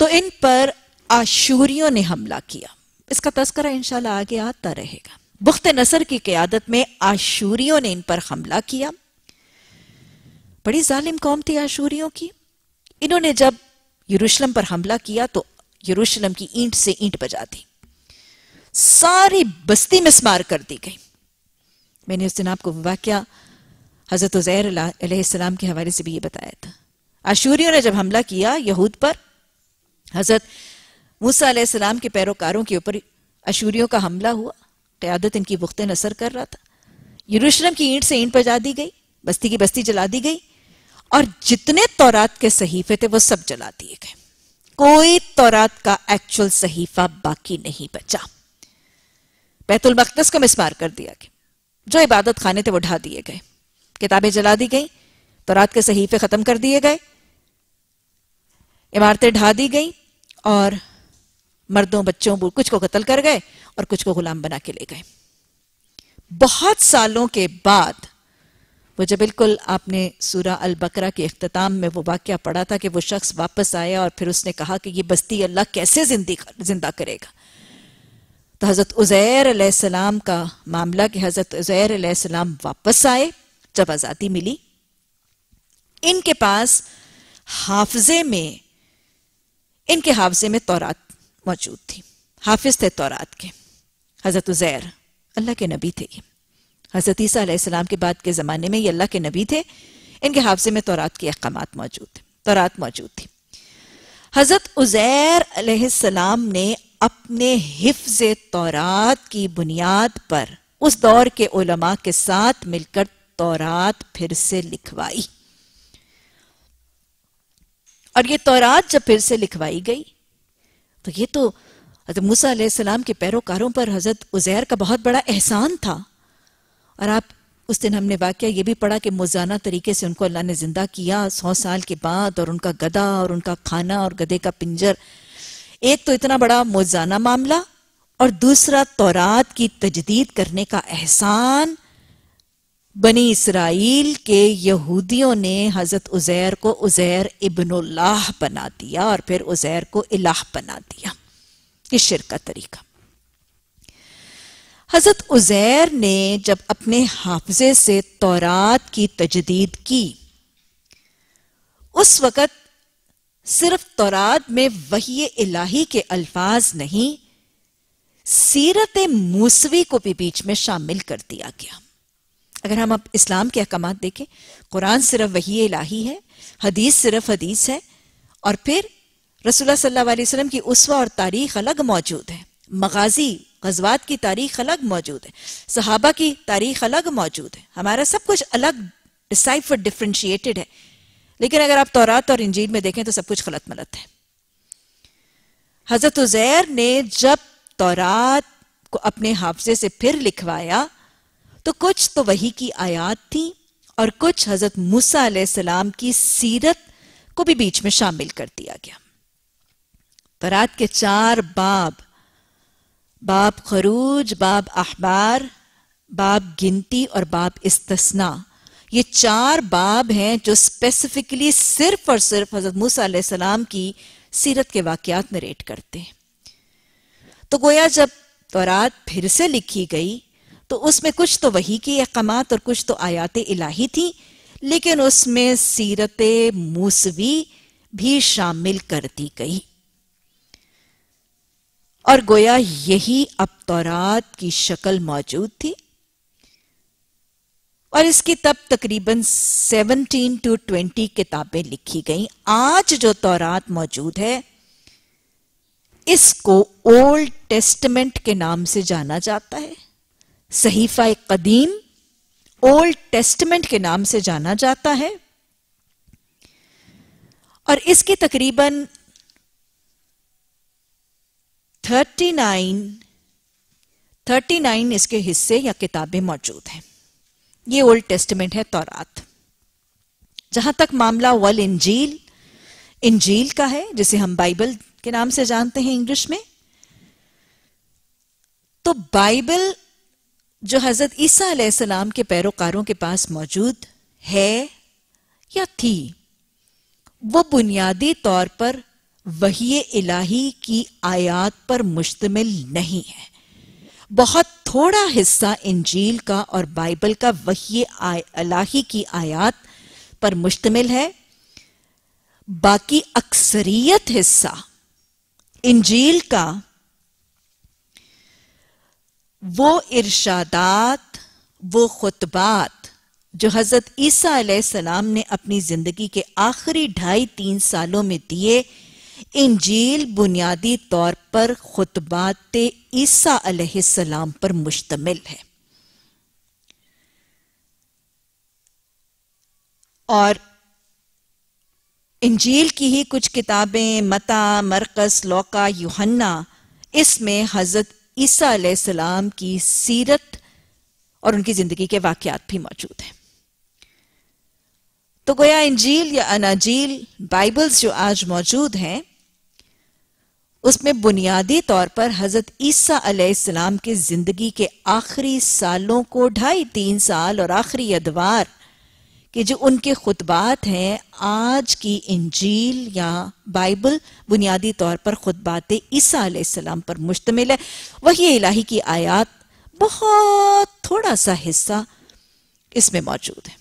तो इन पर आशूरियों ने हमला किया इसका तस्करा इंशाला आगे आता रहेगा बुख्त नसर की क्यादत में आशूरियों ने इन पर हमला किया बड़ी जालिम कौम थी आशूरियों की इन्होंने जब यरूशलम पर हमला किया तो यरूशलम की ईंट से ईंट बजा दी सारी बस्ती में स्मार कर दी गई मैंने उस दिन आपको वाक्य हजरत उजैर अलैहिस्सलाम के हवाले से भी ये बताया था आशूरियों ने जब हमला किया यहूद पर हजरत मूसा अलैहिस्सलाम के पैरोकारों के ऊपर अशूरियों का हमला हुआ क़्यादत इनकी बुख्त नसर कर रहा था यरूशलेम की ईंट से ईंट पर जा दी गई बस्ती की बस्ती जला दी गई और जितने तौरात के सहीफे थे वो सब जला दिए गए कोई तौरात का एक्चुअल सहीफा बाकी नहीं बचा बैतुल मकदस को मिसमार कर दिया गया जो इबादत खाने थे वो ढा दिए गए किताबें जला दी गई तो रात के सहीफे ख़त्म कर दिए गए इमारतें ढा दी गई और मर्दों बच्चों कुछ को कत्ल कर गए और कुछ को गुलाम बना के ले गए बहुत सालों के बाद वो जब बिल्कुल आपने सूरा अल बकरा के अख्ताम में वो वाक्य पढ़ा था कि वो शख्स वापस आया और फिर उसने कहा कि ये बस्ती अल्लाह कैसे जिंदा करेगा तो हज़रत उज़ैर सलाम का मामला कि हज़रत उज़ैर सलाम वापस आए जब आज़ादी मिली इनके पास हाफजे में इनके हाफजे में तौरात मौजूद थी हाफिज थे तौरात के हज़रत उज़ैर अल्लाह के नबी थे ये हज़रत ईसा के बाद के ज़माने में ये अल्लाह के नबी थे इनके हाफजे में तौरात के अहकाम मौजूद थे तौरात मौजूद थी हज़रत उज़ैर सलाम ने अपने हिफ्ज तौरात की बुनियाद पर उस दौर के उलमा के साथ मिलकर तौरात फिर से लिखवाई और ये तौरात जब फिर से लिखवाई गई तो ये तो हजरत मूसा के पैरोकारों पर हजरत उजैर का बहुत बड़ा एहसान था और आप उस दिन हमने वाक्य ये भी पढ़ा कि मोजाना तरीके से उनको अल्लाह ने ज़िंदा किया सौ साल के बाद और उनका गदा और उनका खाना और गधे का पिंजर एक तो इतना बड़ा मोजाना मामला और दूसरा तौरात की तजदीद करने का एहसान बनी इसराइल के यहूदियों ने हजरत उजैर को उजैर इबनुल्लाह बना दिया और फिर उजैर को इलाह बना दिया ये शिर का तरीका हजरत उजैर ने जब अपने हाफजे से तौरात की तजदीद की उस वक़्त सिर्फ तौरात में वही इलाही के अल्फाज नहीं सीरत मूसवी को भी बीच में शामिल कर दिया गया अगर हम अब इस्लाम के अहकाम देखें कुरान सिर्फ वही इलाही है हदीस सिर्फ हदीस है और फिर रसुल्ला सल्लल्लाहु अलैहि वसल्लम की उसवा और तारीख अलग मौजूद है मगाजी गजवात की तारीख अलग मौजूद है सहाबा की तारीख अलग मौजूद है हमारा सब कुछ अलग डिसाइफर डिफ्रेंशिएटेड है लेकिन अगर आप तौरात और इंजील में देखें तो सब कुछ गलत मलत है हजरत उजैर ने जब तौरात को अपने हाफजे से फिर लिखवाया तो कुछ तो वही की आयात थी और कुछ हजरत मूसा सलाम की सीरत को भी बीच में शामिल कर दिया गया तौरात के चार बाब बाब खरूज बाब अहबार बाब गिनती और बाब इस्तना ये चार बाब हैं जो स्पेसिफिकली सिर्फ और सिर्फ हजरत मूसा की सीरत के वाकयात में रेट करते हैं तो गोया जब तौरात फिर से लिखी गई तो उसमें कुछ तो वही की अहकाम और कुछ तो आयात इलाही थी लेकिन उसमें सीरत मूसवी भी शामिल कर दी गई और गोया यही अब तौरात की शक्ल मौजूद थी और इसकी तब तकरीबन 17 टू 20 किताबें लिखी गई आज जो तौरात मौजूद है इसको ओल्ड टेस्टमेंट के नाम से जाना जाता है सहीफा कदीम ओल्ड टेस्टमेंट के नाम से जाना जाता है और इसकी तकरीबन 39 39 इसके हिस्से या किताबें मौजूद हैं ये ओल्ड टेस्टमेंट है तौरात जहां तक मामला वल इंजील इंजील का है जिसे हम बाइबल के नाम से जानते हैं इंग्लिश में तो बाइबल जो हजरत ईसा सलाम के पैरोकारों के पास मौजूद है या थी वो बुनियादी तौर पर वही इलाही की आयात पर मुश्तमिल नहीं है बहुत थोड़ा हिस्सा इंजील का और बाइबल का वही अलाही की आयात पर मुश्तमिल है बाकी अक्सरियत हिस्सा इंजील का वो इर्शादात वो खुतबात जो हज़रत ईसा सलाम ने अपनी ज़िंदगी के आखिरी ढाई तीन सालों में दिए इंजील बुनियादी तौर पर खुतबात ईसा अलैहिस्सलाम पर मुश्तमिल है और इंजील की ही कुछ किताबें मता मरकस लौका यूहन्ना इसमें हजरत ईसा सलाम की सीरत और उनकी जिंदगी के वाकयात भी मौजूद हैं तो गोया इंजील या अनाजील बाइबल्स जो आज मौजूद हैं उसमें बुनियादी तौर पर हजरत ईसा अलैहिस्सलाम की जिंदगी के आखिरी सालों को ढाई तीन साल और आखिरी अदवार कि जो उनके खुतबात हैं आज की इंजील या बाइबल बुनियादी तौर पर खुतबात ईसा अलैहिस्सलाम पर मुश्तमिल है वही इलाही की आयात बहुत थोड़ा सा हिस्सा इसमें मौजूद है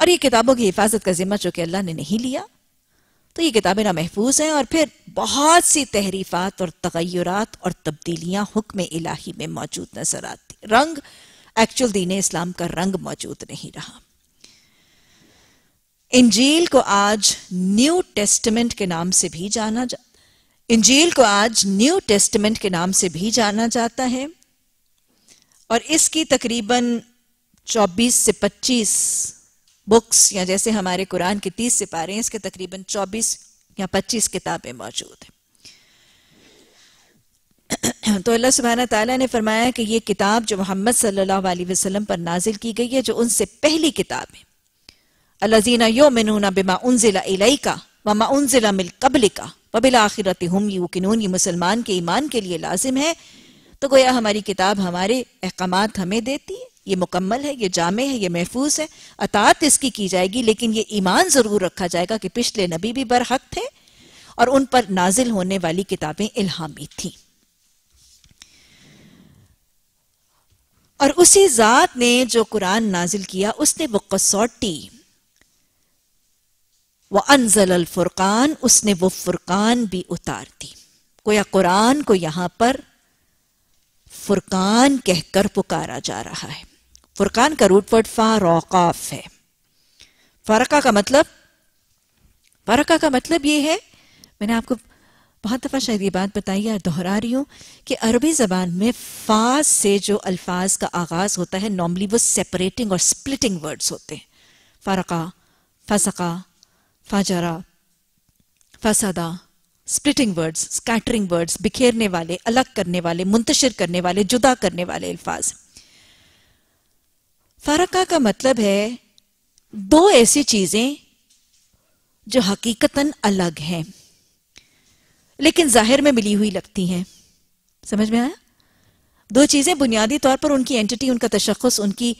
और ये किताबों की हिफाजत का जिम्मा चूंकि अल्लाह ने नहीं लिया तो ये किताबें ना महफूज हैं और फिर बहुत सी तहरीफात और तगैरत और तब्दीलियां हुक्म इलाही में मौजूद नजर आती रंग एक्चुअल दीन इस्लाम का रंग मौजूद नहीं रहा इंजील को आज न्यू टेस्टमेंट के नाम से भी जाना जा इंजील को आज न्यू टेस्टमेंट के नाम से भी जाना जाता है और इसकी तकरीबन 24 से बुक्स या जैसे हमारे कुरान के तीस सिपारे हैं इसके तकरीबन चौबीस या पच्चीस किताबें मौजूद हैं तो अल्लाह सुबहाना तला ने फरमाया कि ये किताब जो मोहम्मद सल्लल्लाहु अलैहि वसल्लम पर नाजिल की गई है जो उनसे पहली किताब है अल्लाजीना यो मिनूना बिमा उनजिला का वमा उनजिला मिल कबलिका वबिला आखिरत हम यूकिनून ये मुसलमान के ईमान के लिए लाजिम है तो गोया हमारी किताब हमारे अहकाम हमें देती है ये मुकम्मल है ये जामे है ये महफूज है अतात इसकी की जाएगी लेकिन ये ईमान ज़रूर रखा जाएगा कि पिछले नबी भी बरहक थे और उन पर नाजिल होने वाली किताबें इल्हामी थी और उसी ज़ात ने जो कुरान नाजिल किया उसने वो कसौटी वो अनजल फुरकान उसने वो फुरकान भी उतार दी कोया कुरान को यहां पर फुरकान कहकर पुकारा जा रहा है फुरकान का रूट वर्ड फारोकाफ है फरका का मतलब फरका का मतलब ये है मैंने आपको बहुत दफ़ा शायद ये बात बताई है दोहरा रही हूं कि अरबी ज़बान में फाज से जो अल्फाज का आगाज़ होता है नॉर्मली वो सेपरेटिंग और स्प्लिटिंग वर्ड्स होते हैं फ़रका फसका फाजरा फसादा स्प्लिटिंग वर्ड्स स्कैटरिंग वर्ड्स बिखेरने वाले अलग करने वाले मुंतशिर करने वाले जुदा करने वाले अल्फाज फरका का मतलब है दो ऐसी चीजें जो हकीकतन अलग हैं लेकिन जाहिर में मिली हुई लगती हैं समझ में आया दो चीजें बुनियादी तौर पर उनकी एंटिटी उनका तशखस उनकी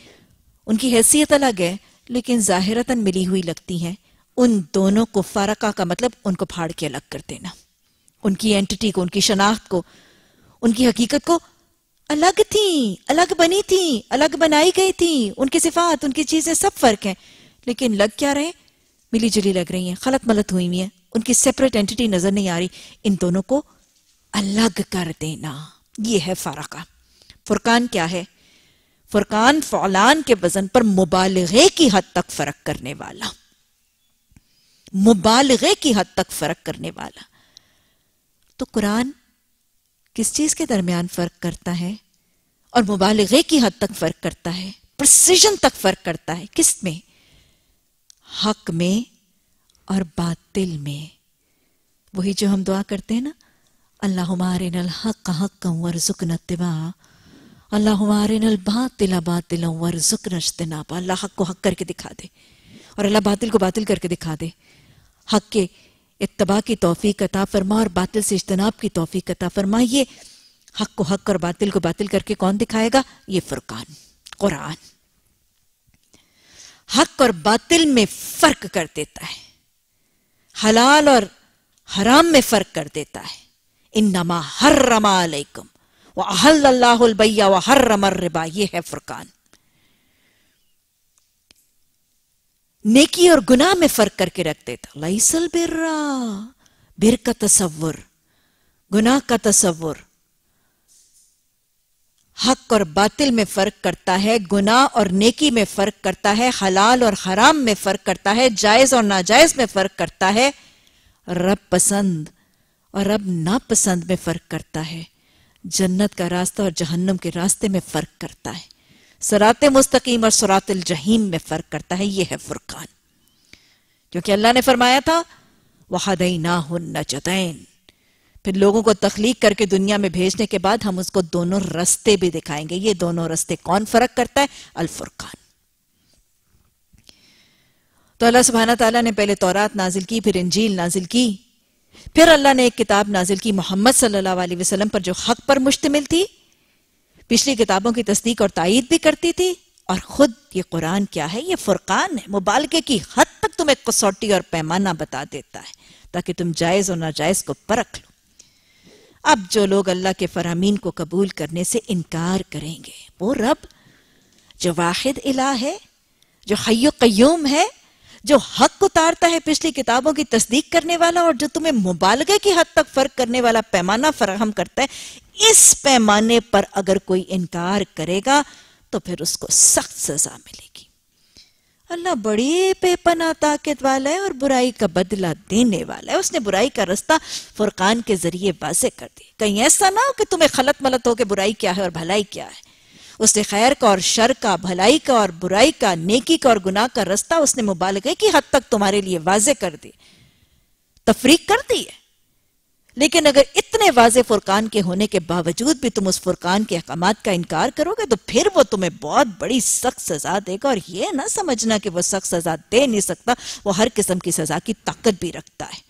उनकी हैसियत अलग है लेकिन जाहिरतन मिली हुई लगती हैं उन दोनों को फरका का मतलब उनको फाड़ के अलग कर देना उनकी एंटिटी को उनकी शनाख्त को उनकी हकीकत को अलग थी अलग बनी थी अलग बनाई गई थी उनकी सिफात उनकी चीजें सब फर्क है लेकिन लग क्या रहे मिली जुली लग रही हैं खलत मलत हुई हुई हैं उनकी सेपरेट एंटिटी नजर नहीं आ रही इन दोनों को अलग कर देना ये है फारका फुरकान क्या है फुरकान फौलान के वजन पर मुबालगे की हद तक फर्क करने वाला मुबालगे की हद तक फर्क करने वाला तो कुरान किस चीज़ के दरमियान फ़र्क करता है और मुबालगे की हद तक फ़र्क करता है प्रसिजन तक फ़र्क करता है किस में हक में और बातिल में वही जो हम दुआ करते हैं ना अल्लाह हमारे नल हक हक वर्जुक तिबा अल्लाह हमारे नल बातिला बातिल वर्जुक नशतनाबा अल्लाह हक को हक करके दिखा दे और अल्लाह बातिल को बातिल करके दिखा दे हक के इतबा की तोफ़ी कता फरमा और बातिल से इजतनाब की तोफ़ी कता फरमाइए ये हक को हक और बातिल को बातिल करके कौन दिखाएगा ये फुरकान कुरान हक और बातिल में फर्क कर देता है हलाल और हराम में फर्क कर देता है इन नमा हर रमा अलैकुम वहल्लाबैया व हर रमर रिबा ये है फुरकान नेकी और गुनाह में फर्क करके रखते थे लाइसल बिर्रा बिर का तस्वुर गुनाह का तस्वुर हक और बातिल में फर्क करता है गुनाह और नेकी में फर्क करता है हलाल और हराम में फर्क करता है जायज और नाजायज में फर्क करता है रब पसंद और रब नापसंद में फर्क करता है जन्नत का रास्ता और जहन्नम के रास्ते में फर्क करता है सरात मुस्तकीम और सरात जहीम में फ़र्क करता है यह है फुरकान क्योंकि अल्लाह ने फरमाया था वहादई ना हन जदैन फिर लोगों को तख्लीक करके दुनिया में भेजने के बाद हम उसको दोनों रस्ते भी दिखाएंगे ये दोनों रस्ते कौन फ़र्क करता है अल्फुरकान तो अल्लाह सुबहाना तला ने पहले तौरात नाजिल की फिर इंजील नाजिल की फिर अल्लाह ने एक किताब नाजिल की मोहम्मद सल्लाम पर जो हक पर मुश्तमिल थी पिछली किताबों की तस्दीक और तइद भी करती थी और खुद ये कुरान क्या है ये फुरकान है मुबालके की हद तक तुम्हें कसौटी और पैमाना बता देता है ताकि तुम जायज़ और नाजायज़ को परख लो अब जो लोग अल्लाह के फरामीन को कबूल करने से इनकार करेंगे वो रब जो वाहिद इला है जो हयो क्यूम है जो हक उतारता है पिछली किताबों की तस्दीक करने वाला और जो तुम्हें मुबालगे की हद तक फर्क करने वाला पैमाना फराहम करता है इस पैमाने पर अगर कोई इनकार करेगा तो फिर उसको सख्त सजा मिलेगी अल्लाह बड़ी पेपना ताकत वाला है और बुराई का बदला देने वाला है उसने बुराई का रास्ता फुरकान के जरिए वाजे कर दिया कहीं ऐसा ना हो कि तुम्हें खलत मलत हो कि बुराई क्या है और भलाई क्या है उसने खैर का और शर का भलाई का और बुराई का नेकी का और गुनाह का रास्ता उसने मुबालक की हद तक तुम्हारे लिए वाजे कर दी तफरीक कर दी है लेकिन अगर इतने वाजे फुरकान के होने के बावजूद भी तुम उस फुरकान के अहकाम का इनकार करोगे तो फिर वो तुम्हें बहुत बड़ी सख्त सजा देगा और ये ना समझना कि वो सख्त सजा दे नहीं सकता वो हर किस्म की सजा की ताकत भी रखता है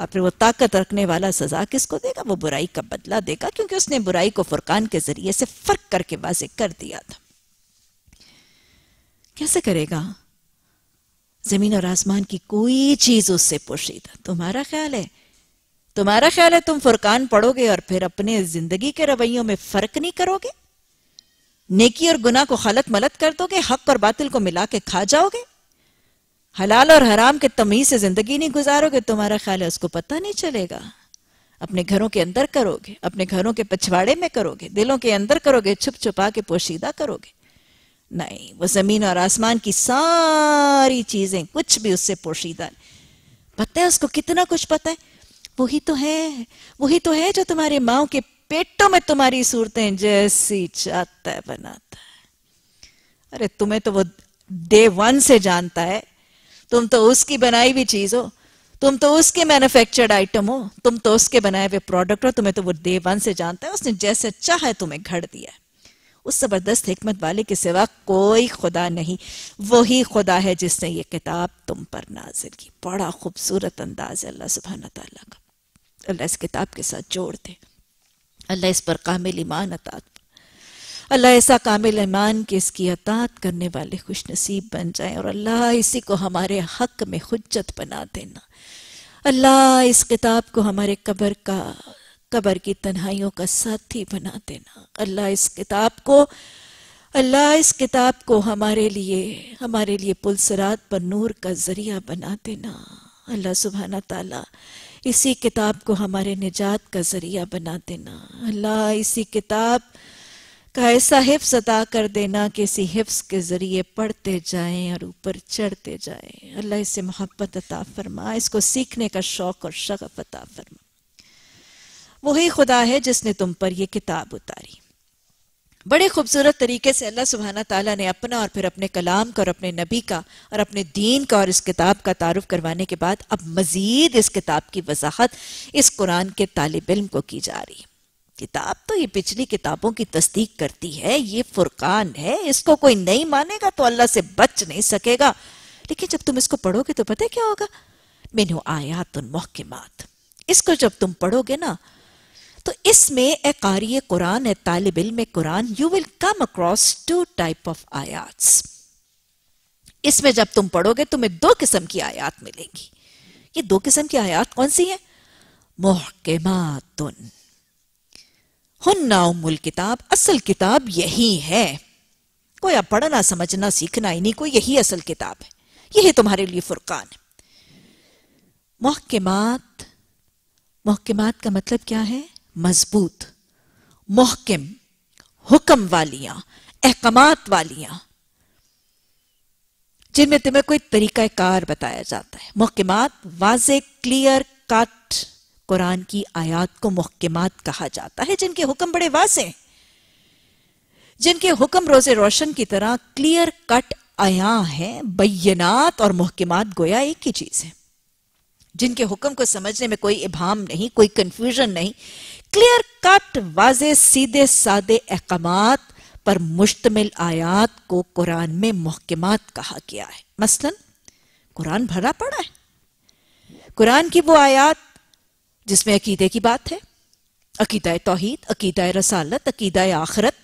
और फिर वो ताकत रखने वाला सजा किसको देगा वो बुराई का बदला देगा क्योंकि उसने बुराई को फुरकान के जरिए से फर्क करके वाजे कर दिया था कैसे करेगा जमीन और आसमान की कोई चीज उससे पोषिदा तुम्हारा ख्याल है तुम्हारा ख्याल है तुम फुरकान पढ़ोगे और फिर अपने जिंदगी के रवैयों में फर्क नहीं करोगे नेकी और गुना को खलत मलत कर दोगे हक और बातिल को मिला के खा जाओगे हलाल और हराम के तमीज से जिंदगी नहीं गुजारोगे तुम्हारा ख्याल है उसको पता नहीं चलेगा अपने घरों के अंदर करोगे अपने घरों के पछवाड़े में करोगे दिलों के अंदर करोगे छुप छुपा के पोशीदा करोगे नहीं वो जमीन और आसमान की सारी चीजें कुछ भी उससे पोशीदा पता है उसको कितना कुछ पता है वही तो है वही तो है जो तुम्हारे माओ के पेटों में तुम्हारी सूरतें जैसी चाहता है बनाता है अरे तुम्हें तो वो डे वन से जानता है तुम तो उसकी बनाई हुई चीज हो तुम तो उसके मैन्युफैक्चर्ड आइटम हो तुम तो उसके बनाए हुए प्रोडक्ट हो तुम्हें तो वो डे वन से जानता है उसने जैसे चाहे तुम्हें घर दिया है उस जबरदस्त हमत वाले के सिवा कोई खुदा नहीं वही खुदा है जिसने ये किताब तुम पर नाजिल की बड़ा खूबसूरत अंदाज है अल्लाह सुबहान तला का अल्लाह इस किताब के साथ जोड़ दे अल्लाह इस पर कामिल ईमान अता अल्लाह ऐसा कामिल ईमान के इसकी अतात करने वाले खुश नसीब बन जाए और अल्लाह इसी को हमारे हक में खुजत बना देना अल्लाह इस किताब को हमारे क़बर का कबर की तन्हाइयों का साथी बना देना अल्लाह इस किताब को अल्लाह इस किताब को हमारे लिए हमारे लिए पुलसरात पर नूर का ज़रिया बना देना अल्लाह सुबहाना ताला इसी किताब को हमारे निजात का ज़रिया बना देना अल्लाह इसी किताब का ऐसा हिफ्स अदा कर देना कि इसी हिफ्स के ज़रिए पढ़ते जाएं और ऊपर चढ़ते जाएं अल्लाह इसे मोहब्बत अता फरमा इसको सीखने का शौक़ और शगफ अता फरमा वही खुदा है जिसने तुम पर यह किताब उतारी बड़े खूबसूरत तरीके से अल्लाह सुबहाना ताला ने अपना और फिर अपने कलाम का और अपने नबी का और अपने दीन का और इस किताब का तारुफ करवाने के बाद अब मज़ीद इस किताब की वजाहत इस कुरान के तालब इल्म को की जा रही किताब तो ये पिछली किताबों की तस्दीक करती है ये फुरकान है इसको कोई नहीं मानेगा तो अल्लाह से बच नहीं सकेगा लेकिन जब तुम इसको पढ़ोगे तो पता क्या होगा मेनु आयात मोहकमात इसको जब तुम पढ़ोगे ना तो इसमें ए कारी कुरान ए तालब इलम Quran you will come across two type of आयात इसमें जब तुम पढ़ोगे तुम्हें दो किस्म की आयात मिलेंगी ये दो किस्म की आयात कौन सी है मोहकमातुन हुन्ना उमुल किताब असल किताब यही है कोई पढ़ना समझना सीखना इन्हीं को यही असल किताब है यही तुम्हारे लिए फुरकान है मोहकमात महकमात का मतलब क्या है मजबूत महकम हुक्म वालियां अहकमात वालियां जिनमें तुम्हें कोई तरीका कार बताया जाता है महकमात वाज क्लियर काट कुरान की आयात को मुहकमात कहा जाता है जिनके हुक्म बड़े वास हैं जिनके हुक्म रोजे रोशन की तरह क्लियर कट आया है बैनात और मुहकमात गोया एक ही चीज है जिनके हुक्म को समझने में कोई इबाम नहीं कोई कंफ्यूजन नहीं क्लियर कट वाजे सीधे सादे अहकाम पर मुश्तमिल आयात को कुरान में मुहकमात कहा गया है मसलन कुरान भरा पड़ा है कुरान की वो आयात जिसमें अकीदे की बात है अकीदा तोहद अकीदा रसालत अकीदा आखरत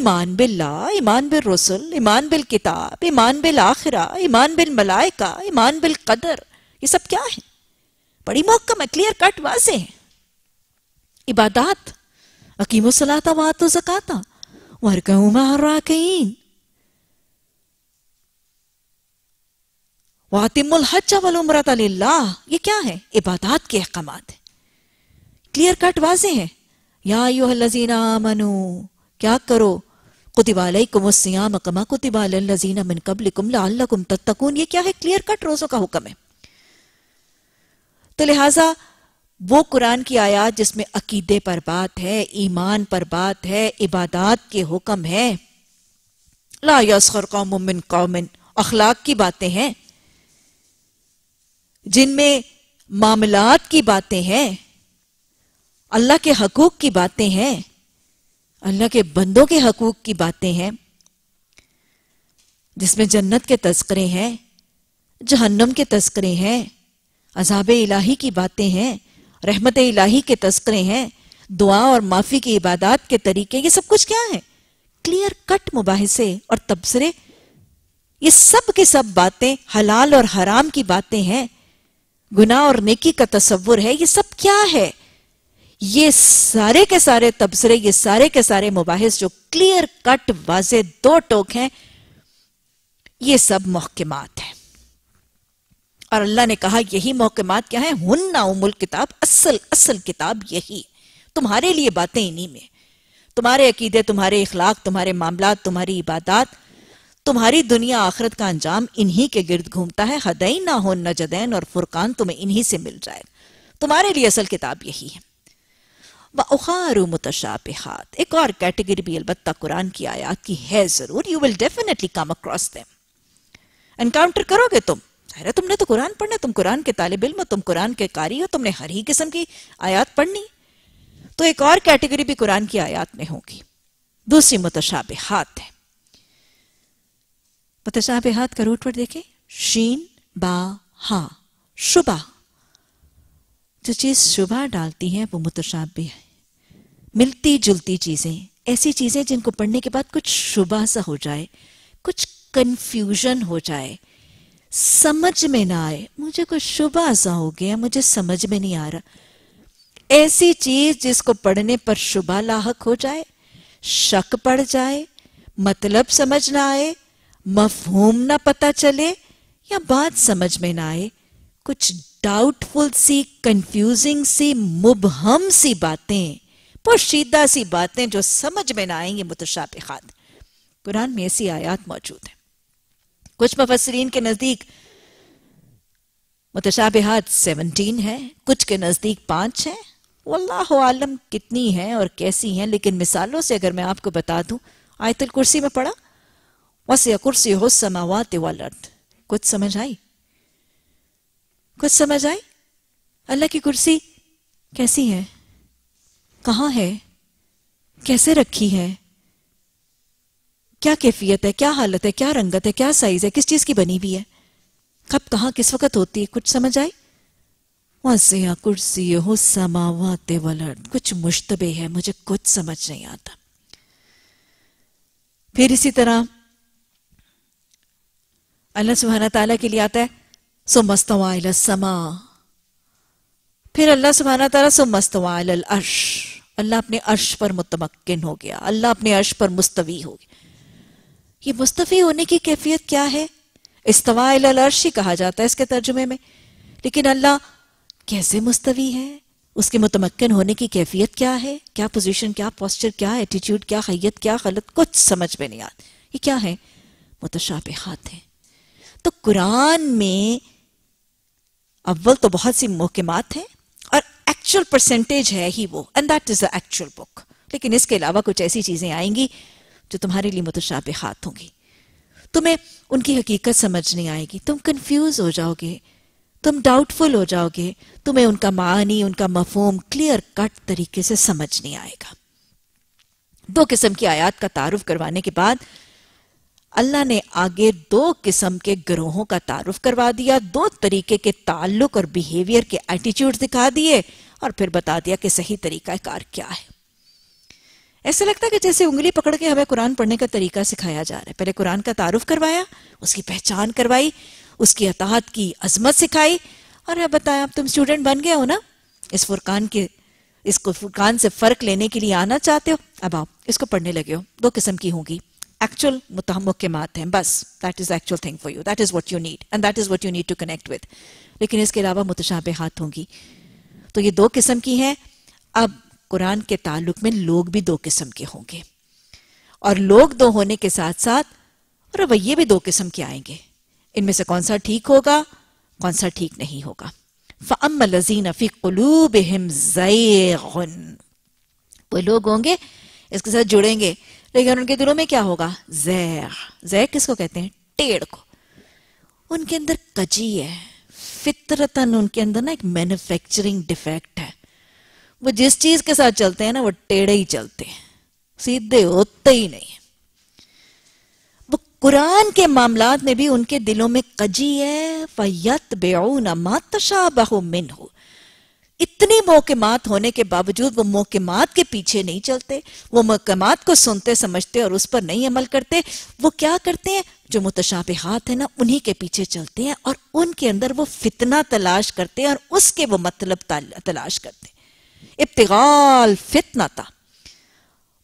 ईमान बिल्ला ईमान बिल रसुल ईमान बिल किताब ईमान बिल आखरा ईमान बिल मलाइका ईमान बिल कदर ये सब क्या है बड़ी मोहकम क्लियर कट वाजे है इबादात अकीमसलाता वात जक़ाता वरकमा राकीन वातिमुलहजा वलमरत ये क्या है इबादत के अहकाम क्लियर कट वाजे हैं या युहलजीना मनु क्या करो कुतिबालकुमस्याम ये क्या है क्लियर कट रोज़ों का हुक्म है तो लिहाजा वो कुरान की आयात जिसमें अकीदे पर बात है ईमान पर बात है इबादत के हुक्म है ला यसर कौम कौमिन अखलाक की बातें हैं जिनमें मामलात की बातें हैं अल्लाह के हकूक की बातें हैं अल्लाह के बंदों के हकूक की बातें हैं जिसमें जन्नत के तस्करे हैं जहन्नम के तस्करे हैं अजाब इलाही की बातें हैं रहमत इलाही के तस्करे हैं दुआ और माफ़ी की इबादत के तरीके ये सब कुछ क्या है क्लियर कट मुबासे और तबसरे ये सब के सब बातें हलाल और हराम की बातें हैं गुना और नेकी का तस्वुर है ये सब क्या है ये सारे के सारे तबसरे ये सारे के सारे मुबाहिस जो क्लियर कट वाजे दो टोक हैं ये सब मोहकमात हैं और अल्लाह ने कहा यही मोहकमात क्या है हुन ना उमुल किताब असल असल किताब यही तुम्हारे लिए बातें इन्हीं में तुम्हारे अकीदे तुम्हारे इखलाक तुम्हारे मामला तुम्हारी इबादत तुम्हारी दुनिया आखिरत का अंजाम इन्हीं के गिर्द घूमता है हदई ना हो नजदैन और फुरकान तुम्हें इन्हीं से मिल जाएगा तुम्हारे लिए असल किताब यही है वखारू मुतशाबहात एक और कैटेगरी भी अलबत्ता कुरान की आयात की है ज़रूर you will definitely come across them encounter करोगे तुम अरे तुमने तो कुरान पढ़ना तुम कुरान के तालब इल्म तुम कुरान के कारी हो तुमने हर ही किस्म की आयात पढ़नी तो एक और कैटेगरी भी कुरान की आयात में होगी दूसरी मुतशाबहात है बतसा हाथ का रूट वर्ड देखें शीन बा हा शुबा जो चीज़ शुभा डालती है वो भी है मिलती जुलती चीज़ें ऐसी चीज़ें जिनको पढ़ने के बाद कुछ शुभा सा हो जाए कुछ कन्फ्यूजन हो जाए समझ में ना आए मुझे कुछ शुभा सा हो गया मुझे समझ में नहीं आ रहा ऐसी चीज़ जिसको पढ़ने पर शुभा लाहक हो जाए शक पड़ जाए मतलब समझ ना आए मफहूम ना पता चले या बात समझ में ना आए कुछ डाउटफुल सी कंफ्यूजिंग सी मुबहम सी बातें पोशीदा सी बातें जो समझ में ना आएंगी खाद कुरान में ऐसी आयात मौजूद है कुछ मुफसरीन के नज़दीक हाद सेवनटीन है कुछ के नज़दीक पांच है वल्लाह आलम कितनी है और कैसी है लेकिन मिसालों से अगर मैं आपको बता दूं आयतल कुर्सी में पढ़ा वसिया कुर्सी हो समावाते वालट कुछ समझ आई कुछ समझ आई अल्लाह की कुर्सी कैसी है कहाँ है कैसे रखी है क्या कैफियत है क्या हालत है क्या रंगत है क्या साइज है किस चीज़ की बनी हुई है कब कहाँ किस वक्त होती है कुछ समझ आई वसिया कुर्सी हो समावाते वलट कुछ मुश्तबे है मुझे कुछ समझ नहीं आता फिर इसी तरह अल्लाह सुबहाना तला के लिए आता है सो मस्तवा समा फिर अल्लाह सुबहाना तला सो अर्श अल्लाह अपने अर्श पर मुतमक्न हो गया अल्लाह अपने अर्श पर मुस्तवी हो गया ये मुस्तफ़ी होने की कैफियत क्या है इस्तवा अर्श ही कहा जाता है इसके तर्जुमे में लेकिन अल्लाह कैसे मुस्तवी है उसके मुतमक्न होने की कैफियत क्या है क्या पोजीशन क्या पोस्चर क्या एटीट्यूड क्या हैत क्या गलत कुछ समझ में नहीं आता ये क्या है हाथ हैं तो कुरान में अव्वल तो बहुत सी महकमात हैं और एक्चुअल परसेंटेज है ही वो and that is the actual book लेकिन इसके अलावा कुछ ऐसी चीज़ें आएंगी जो तुम्हारे लिए मुतशाब हाथ होंगी तुम्हें उनकी हकीकत समझ नहीं आएगी तुम कंफ्यूज हो जाओगे तुम डाउटफुल हो जाओगे तुम्हें उनका मानी उनका मफहम क्लियर कट तरीके से समझ नहीं आएगा दो किस्म की आयात का तारुफ करवाने के बाद अल्लाह ने आगे दो किस्म के ग्रोहों का तारुफ करवा दिया दो तरीके के ताल्लुक और बिहेवियर के एटीट्यूड दिखा दिए और फिर बता दिया कि सही तरीका कार क्या है ऐसा लगता है कि जैसे उंगली पकड़ के हमें कुरान पढ़ने का तरीका सिखाया जा रहा है पहले कुरान का तारुफ करवाया उसकी पहचान करवाई उसकी अताहत की अजमत सिखाई और अब बताया अब तुम स्टूडेंट बन गए हो ना इस फुरकान के इसको फुरकान से फ़र्क लेने के लिए आना चाहते हो अब आप इसको पढ़ने लगे हो दो किस्म की होंगी actual मुतहमक हैं बस that is actual thing for you that is what you need and that is what you need to connect with लेकिन इसके अलावा मुतशाबहात होंगी तो ये दो किस्म की हैं अब कुरान के ताल्लुक में लोग भी दो किस्म के होंगे और लोग दो होने के साथ साथ और अब ये भी दो किस्म के आएंगे इनमें से कौन सा ठीक होगा कौन सा ठीक नहीं होगा फ़म लजीन फ़ी कलूब वो लोग होंगे इसके साथ जुड़ेंगे लेकिन उनके दिलों में क्या होगा जैर जैर किसको कहते हैं टेढ़ को उनके अंदर कजी है फितरतन उनके अंदर ना एक मैन्युफैक्चरिंग डिफेक्ट है वो जिस चीज के साथ चलते हैं ना वो टेढ़े ही चलते हैं सीधे होते ही नहीं वो कुरान के मामला में भी उनके दिलों में कजी है फयत न मातशा बहु मिन हो इतनी मोहकमात होने के बावजूद वो मोहकमात के पीछे नहीं चलते वो मोहकमात को सुनते समझते और उस पर नहीं अमल करते वो क्या करते हैं जो मुतशाबिहात है ना उन्हीं के पीछे चलते हैं और उनके अंदर वो फितना तलाश करते हैं और उसके वो मतलब तलाश करते हैं इब्तगाल फितना था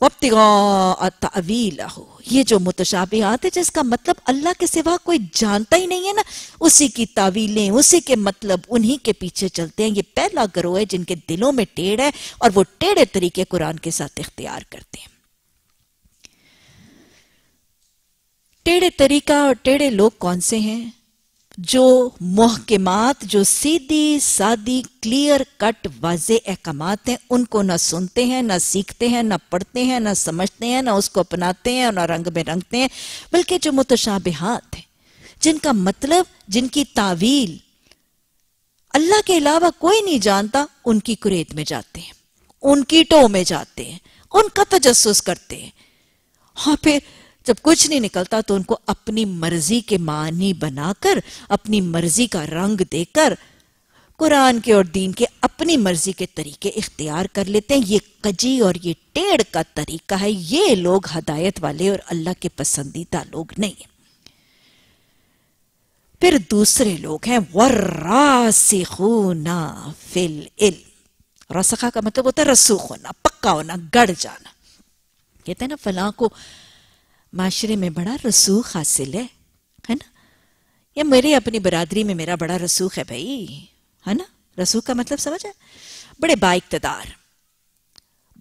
ये जो मुतशाबिहात है जिसका मतलब अल्लाह के सिवा कोई जानता ही नहीं है ना उसी की तावीलें उसी के मतलब उन्हीं के पीछे चलते हैं ये पहला ग्रोह है जिनके दिलों में टेढ़ है और वो टेढ़े तरीके कुरान के साथ इख्तियार करते हैं टेढ़े तरीका और टेढ़े लोग कौन से हैं जो मोहकमात जो सीधी सादी क्लियर कट वाज अहकाम हैं उनको ना सुनते हैं ना सीखते हैं ना पढ़ते हैं ना समझते हैं ना उसको अपनाते हैं ना रंग में रंगते हैं बल्कि जो मुतशाबहात हैं जिनका मतलब जिनकी तावील अल्लाह के अलावा कोई नहीं जानता उनकी कुरेत में जाते हैं उनकी टो में जाते हैं उनका तजस करते हैं और फिर जब कुछ नहीं निकलता तो उनको अपनी मर्जी के मानी बनाकर अपनी मर्जी का रंग देकर कुरान के और दीन के अपनी मर्जी के तरीके इख्तियार कर लेते हैं ये कजी और ये टेढ़ का तरीका है ये लोग हदायत वाले और अल्लाह के पसंदीदा लोग नहीं है फिर दूसरे लोग हैं खूना फिल इल रसखा का मतलब होता है रसूख होना पक्का होना गड़ जाना कहते हैं ना फलां को माशरे में बड़ा रसूख हासिल है है ना या मेरे अपनी बरादरी में मेरा बड़ा रसूख है भाई है ना रसूख का मतलब समझ है बड़े बाइकतदार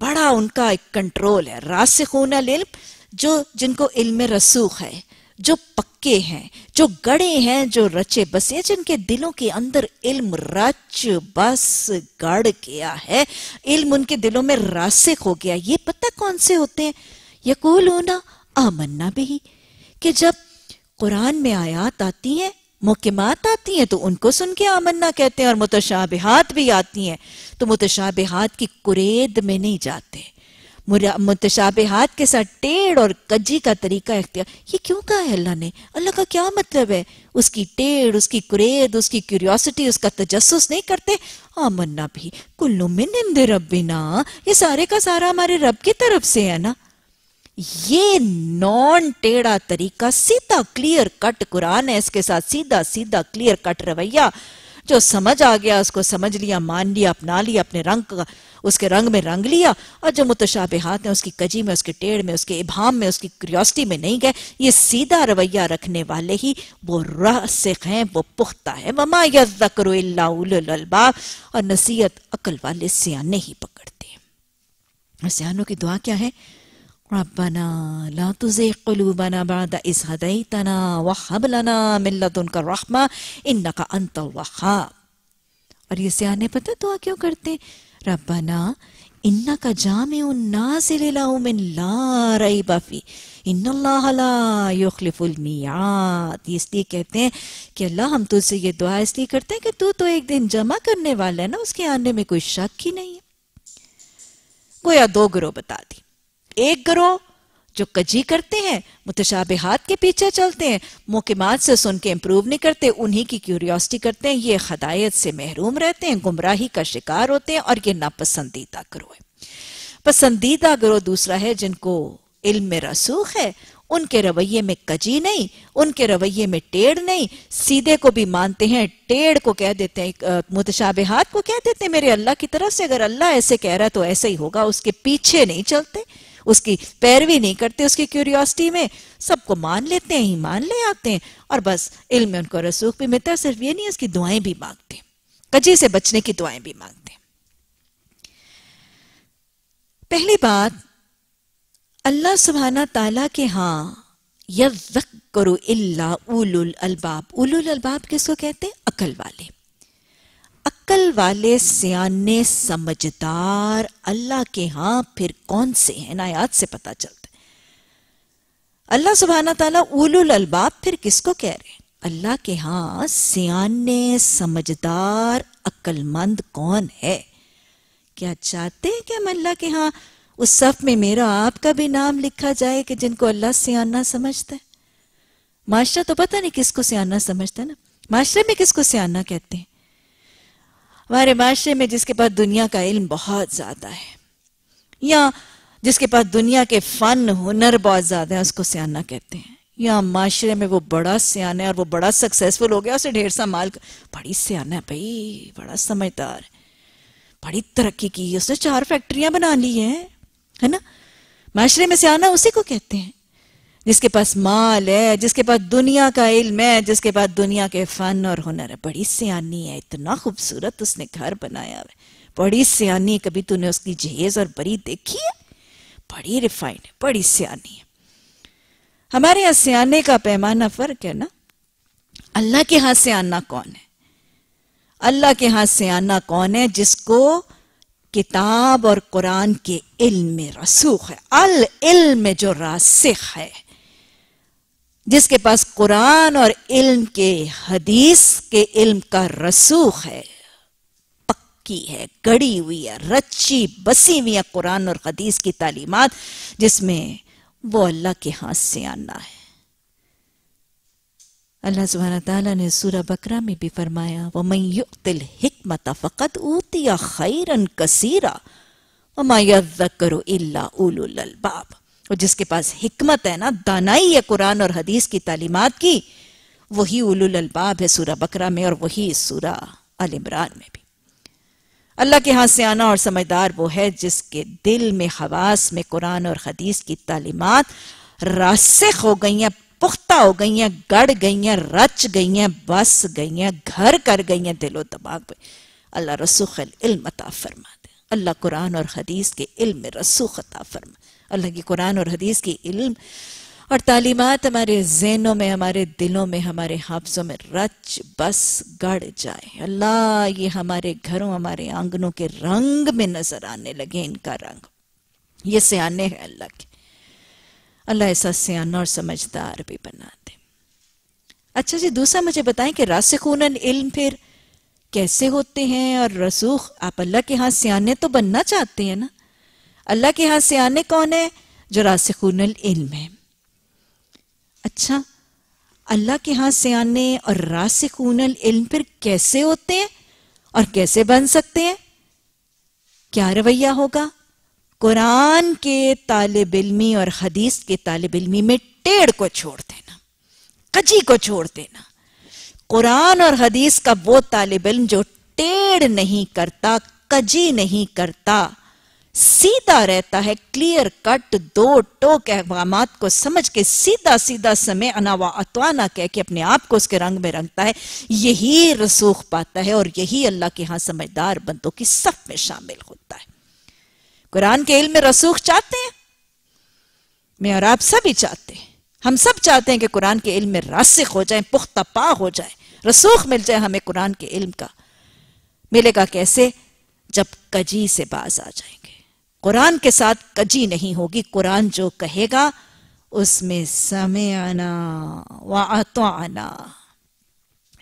बड़ा उनका एक कंट्रोल है रासिखून इल्म जो जिनको इल्म रसूख है जो पक्के हैं जो गड़े हैं जो रचे बसे जिनके दिलों के अंदर इल्म रच बस गढ़ गया है इल्म उनके दिलों में रासिक हो गया ये पता कौन से होते हैं यकूल होना आमन्ना भी कि जब कुरान में आयात आती हैं मुकमात आती हैं तो उनको सुन के आमन्ना कहते हैं और मुतशाबिहात भी आती हैं तो मुतशाबिहात की कुरेद में नहीं जाते मुतशाबिहात के साथ टेढ़ और कज्जी का तरीका इख्तियार ये क्यों कहा है अल्लाह ने अल्लाह का क्या मतलब है उसकी टेढ़ उसकी कुरेद उसकी क्यूरियोसिटी उसका तजस्स नहीं करते आमन्ना भी कुल्लू में निम्दे रब ये सारे का सारा हमारे रब की तरफ से है ना ये नॉन टेढ़ा तरीका सीधा क्लियर कट कुरान है इसके साथ सीधा सीधा क्लियर कट रवैया जो समझ आ गया उसको समझ लिया मान लिया अपना लिया अपने रंग का उसके रंग में रंग लिया और जो हाथ हैं उसकी कजी में उसके टेढ़ में उसके इभाम में उसकी क्यूरसिटी में नहीं गए ये सीधा रवैया रखने वाले ही वो रसिक हैं वो पुख्ता है ममा यकरबाब और नसीहत अकल वाले सियाने ही पकड़ते हैं सियानों की दुआ क्या है रब्बना ला तुज़िग कुलूबना बाद इज़ हदैतना व हब लना मिन लदुनका रहमा इन्नका अंतल और ये सियाने पता दुआ क्यों करते रब्बना इन्नका जामिउन नास लियौमिन ला रैब फी इन्नल्लाह ला युख्लिफुल मियाद इसलिए कहते हैं कि अल्लाह हम तुझसे ये दुआ इसलिए करते हैं कि तू तो एक दिन जमा करने वाला है ना उसके आने में कोई शक ही नहीं है गोया दो ग्रोह बता दी एक गिरोह जो कजी करते हैं मुतशाबिहात के पीछे चलते हैं मुकमात से सुन के इम्प्रूव नहीं करते उन्हीं की क्यूरियोसिटी करते हैं ये हदायत से महरूम रहते हैं गुमराही का शिकार होते हैं और ये नापसंदीदा गिरोह है पसंदीदा गिरोह दूसरा है जिनको इल्म में रसूख है उनके रवैये में कजी नहीं उनके रवैये में टेढ़ नहीं सीधे को भी मानते हैं टेढ़ को कह देते हैं मुतशाबिहात को कह देते हैं मेरे अल्लाह की तरफ से अगर अल्लाह ऐसे कह रहा है तो ऐसे ही होगा उसके पीछे नहीं चलते उसकी पैरवी नहीं करते उसकी क्यूरियोसिटी में सबको मान लेते हैं ही मान ले आते हैं और बस इल्म में उनको रसूख भी मिलता है सिर्फ ये नहीं उसकी दुआएं भी मांगते हैं कजी से बचने की दुआएं भी मांगते पहली बात अल्लाह सुबहाना ताला के हाँ यज्ञ करो इल्ला उलुल अलबाब उलुल अलबाब किसको कहते हैं अकल वाले अक्ल वाले सियाने समझदार अल्लाह के हां फिर कौन से हैं नायात से पता चलता है अल्लाह सुबहाना तला उलुल अलबाब फिर किसको कह रहे हैं अल्लाह के हां सियाने समझदार अक्लमंद कौन है क्या चाहते हैं कि हम अल्लाह के हां उस सफ में मेरा आपका भी नाम लिखा जाए कि जिनको अल्लाह सियाना समझता है माशरा तो पता नहीं किसको सियाना समझता है ना माशरे में किसको सियाना कहते हैं हमारे माशरे में जिसके पास दुनिया का इल्म बहुत ज़्यादा है या जिसके पास दुनिया के फ़न हुनर बहुत ज़्यादा है उसको सियाना कहते हैं या माशरे में वो बड़ा सियाना है और वो बड़ा सक्सेसफुल हो गया उसे ढेर सा माल बड़ी सियाना है भाई बड़ा समझदार है बड़ी तरक्की की है उसने चार फैक्ट्रियां बना ली है, है ना माशरे में सियाना उसी को कहते हैं जिसके पास माल है जिसके पास दुनिया का इल्म है जिसके पास दुनिया के फन और हुनर है बड़ी सियानी है इतना खूबसूरत उसने घर बनाया है बड़ी सियानी कभी तूने उसकी जहेज और बड़ी देखी है बड़ी रिफाइंड है बड़ी सियानी है हमारे यहाँ सियाने का पैमाना फर्क है ना अल्लाह के हाथ से आना कौन है अल्लाह के हाथ से आना कौन है जिसको किताब और कुरान के इल्म में रसूख है अल इल्म जो रासिख है जिसके पास कुरान और इल्म के हदीस के इल्म का रसूख है पक्की है गड़ी हुई है रची बसी हुई है कुरान और हदीस की तालीमत जिसमें वो अल्लाह के हाथ से आना है अल्लाह सुबहाना ताला ने सूरा बकरा में भी फरमाया व मयुतिल हिकमत फ़कत ऊतिया खैरन कसीरा व माया करो इल्ला उलुल और जिसके पास हिकमत है ना दानाई है कुरान और हदीस की तालीमत की वही उलुल अलबाब है सूरा बकरा में और वही सूरा अल इमरान में भी अल्लाह के हाथ से आना और समझदार वो है जिसके दिल में हवास में कुरान और हदीस की तालीमत रासिक हो गई हैं पुख्ता हो गई हैं गढ़ गई हैं रच गई हैं बस गई हैं घर कर गई हैं दिलो दबाग में अल्लाह रसूख इल्म अता फरमा दे अल्लाह कुरान और हदीस के इल्म रसूख अता फरमा अल्लाह की कुरान और हदीस की इल्म और तालीमत हमारे जहनों में हमारे दिलों में हमारे हाफसों में रच बस गढ़ जाए अल्लाह ये हमारे घरों हमारे आंगनों के रंग में नजर आने लगे इनका रंग ये सियाने हैं अल्लाह के अल्लाह ऐसा सियाना और समझदार भी बना दे अच्छा जी दूसरा मुझे बताएं कि रासिखून इल्म फिर कैसे होते हैं और रसूख आप अल्लाह के यहाँ सियाने तो बनना चाहते हैं ना अल्लाह के यहां से आने कौन है जो रासिकून इल्म है अच्छा अल्लाह के हाथ से आने और रासिकून इल्म फिर कैसे होते हैं और कैसे बन सकते हैं क्या रवैया होगा कुरान के तालब इलमी और हदीस के तालब इलमी में टेढ़ को छोड़ देना कजी को छोड़ देना कुरान और हदीस का वो तालब इल्म जो टेढ़ नहीं करता कजी नहीं करता सीधा रहता है क्लियर कट दो टोक अहवाम को समझ के सीधा सीधा समय अनावा अतवाना कह के अपने आप को उसके रंग में रंगता है यही रसूख पाता है और यही अल्लाह के यहां समझदार बंदों की सफ में शामिल होता है कुरान के इल्म में रसूख चाहते हैं मैं और आप सभी चाहते हैं हम सब चाहते हैं कि कुरान के इल्म में रासिक हो जाए पुख्ता पा हो जाए रसूख मिल जाए हमें कुरान के इल्म का मिलेगा कैसे जब कजी से बाज आ जाएंगे कुरान के साथ कजी नहीं होगी कुरान जो कहेगा उसमें समय आना वातो आना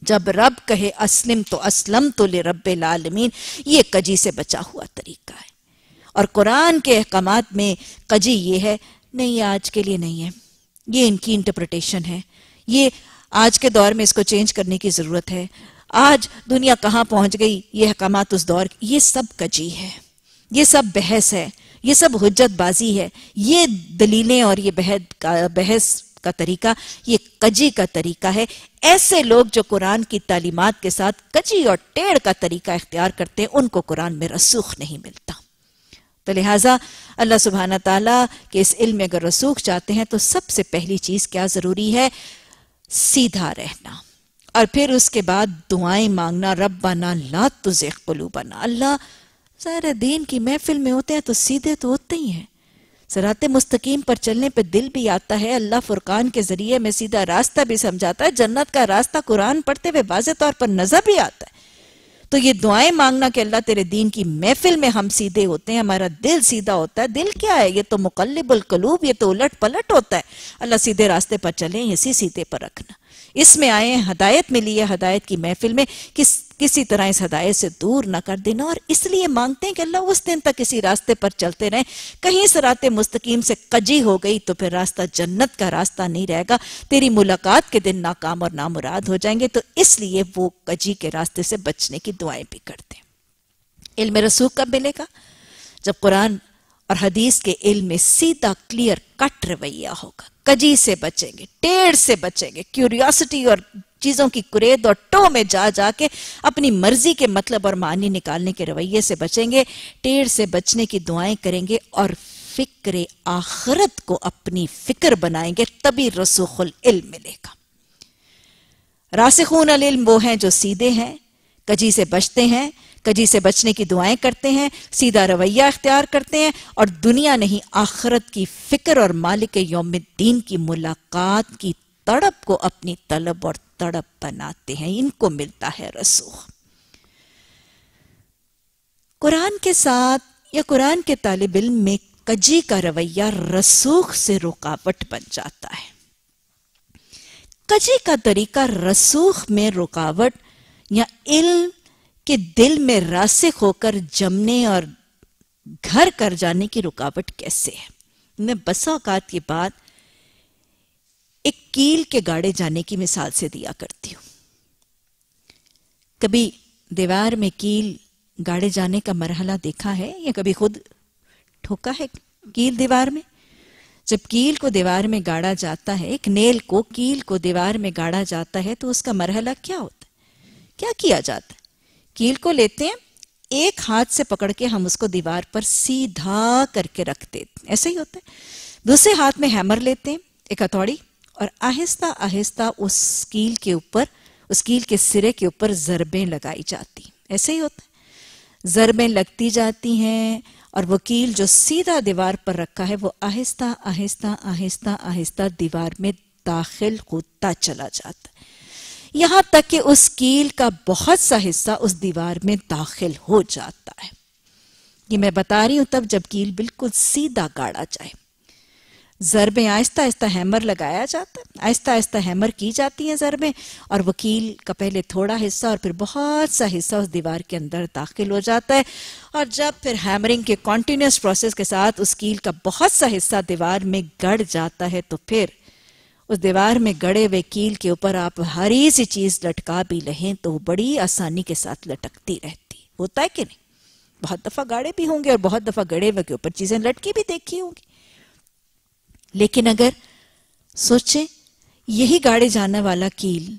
जब रब कहे असलम तो असलम तो ले रब लालमीन ये कजी से बचा हुआ तरीका है और कुरान के अहकाम में कजी ये है नहीं आज के लिए नहीं है ये इनकी इंटरप्रटेशन है ये आज के दौर में इसको चेंज करने की ज़रूरत है आज दुनिया कहाँ पहुंच गई ये अहकाम उस दौर ये सब कजी है ये सब बहस है ये सब हजतबाजी है ये दलीलें और ये बहद का बहस का तरीका ये कजी का तरीका है ऐसे लोग जो कुरान की तालीमत के साथ कजी और टेढ़ का तरीका इख्तियार करते हैं उनको कुरान में रसूख नहीं मिलता तो लिहाजा अल्लाह सुबहाना ताला के इस इल्म में अगर रसूख चाहते हैं तो सबसे पहली चीज़ क्या ज़रूरी है सीधा रहना और फिर उसके बाद दुआएं मांगना रब बना ला तुझे कुलू बना अल्लाह सारे दिन की महफिल में होते हैं तो सीधे तो होते ही हैं सरात मुस्तकीम पर चलने पर दिल भी आता है अल्लाह फुरकान के जरिए में सीधा रास्ता भी समझाता है जन्नत का रास्ता कुरान पढ़ते हुए वाज तौर पर नजर भी आता है तो ये दुआएं मांगना कि अल्लाह तेरे दीन की महफिल में हम सीधे होते हैं हमारा दिल सीधा होता है दिल क्या है ये तो मुकलबुलकलूब ये तो उलट पलट होता है अल्लाह सीधे रास्ते पर चले इसी सीधे पर रखना इसमें आए हदायत मिली है हदायत की महफिल में कि किसी तरह इस हदायत से दूर ना कर देना और इसलिए मांगते हैं कि अल्लाह उस दिन तक इसी रास्ते पर चलते रहें कहीं सरात मुस्तकीम से कजी हो गई तो फिर रास्ता जन्नत का रास्ता नहीं रहेगा तेरी मुलाकात के दिन नाकाम और नामुराद हो जाएंगे तो इसलिए वो कजी के रास्ते से बचने की दुआएं भी करते हैं इल्म रसूख कब मिलेगा जब कुरान और हदीस के इल्म में सीधा क्लियर कट रवैया होगा कजी से बचेंगे टेढ़ से बचेंगे क्यूरियोसिटी और चीजों की कुरेद और टो में जा जाके अपनी मर्जी के मतलब और मानी निकालने के रवैये से बचेंगे टेढ़ से बचने की दुआएं करेंगे और फिक्र आखरत को अपनी फिक्र बनाएंगे तभी रसूखुल इल्म मिलेगा रासिखून अल इल्म वो हैं जो सीधे हैं कजी से बचते हैं कजी से बचने की दुआएं करते हैं सीधा रवैया अख्तियार करते हैं और दुनिया नहीं आखरत की फिक्र और मालिक योम की मुलाकात की तड़प को अपनी तलब और तड़प बनाते हैं इनको मिलता है रसूख कुरान के साथ या कुरान के तालब इल्म में कजी का रवैया रसूख से रुकावट बन जाता है कजी का तरीका रसूख में रुकावट या इल्म के दिल में रासिक होकर जमने और घर कर जाने की रुकावट कैसे है मैं बसा औकात ये बात एक कील के गाड़े जाने की मिसाल से दिया करती हूँ कभी दीवार में कील गाड़े जाने का मरहला देखा है या कभी खुद ठोका है कील दीवार में जब कील को दीवार में गाड़ा जाता है एक नेल को कील को दीवार में गाड़ा जाता है तो उसका मरहला क्या होता है क्या किया जाता है कील को लेते हैं एक हाथ से पकड़ के हम उसको दीवार पर सीधा करके रख देते ऐसा ही होता है दूसरे हाथ में हैमर लेते हैं एक हथौड़ी और आहिस्ता आहिस्ता उस कील के ऊपर उस कील के सिरे के ऊपर ज़रबें लगाई जाती ऐसे ही होता है ज़रबें लगती जाती हैं और वो कील जो सीधा दीवार पर रखा है वो आहिस्ता आहिस्ता आहिस्ता आहिस्ता दीवार में दाखिल होता चला जाता है यहाँ तक कि उस कील का बहुत सा हिस्सा उस दीवार में दाखिल हो जाता है ये मैं बता रही हूँ तब जब कील बिल्कुल सीधा गाड़ा जाए ज़रबें आहिस्ता आहिस्ता हैमर लगाया जाता है आहिस्ता आहिस्ता हैमर की जाती हैं ज़रबें और वकील का पहले थोड़ा हिस्सा और फिर बहुत सा हिस्सा उस दीवार के अंदर दाखिल हो जाता है और जब फिर हैमरिंग के कॉन्टीन्यूस प्रोसेस के साथ उस कील का बहुत सा हिस्सा दीवार में गड़ जाता है तो फिर उस दीवार में गड़े हुए कील के ऊपर आप हरी सी चीज़ लटका भी लें तो बड़ी आसानी के साथ लटकती रहती होता है कि नहीं बहुत दफ़ा गाड़े भी होंगे और बहुत दफ़ा गड़े हुए के ऊपर चीज़ें लटकी भी देखी होंगी लेकिन अगर सोचें यही गाड़े जाने वाला कील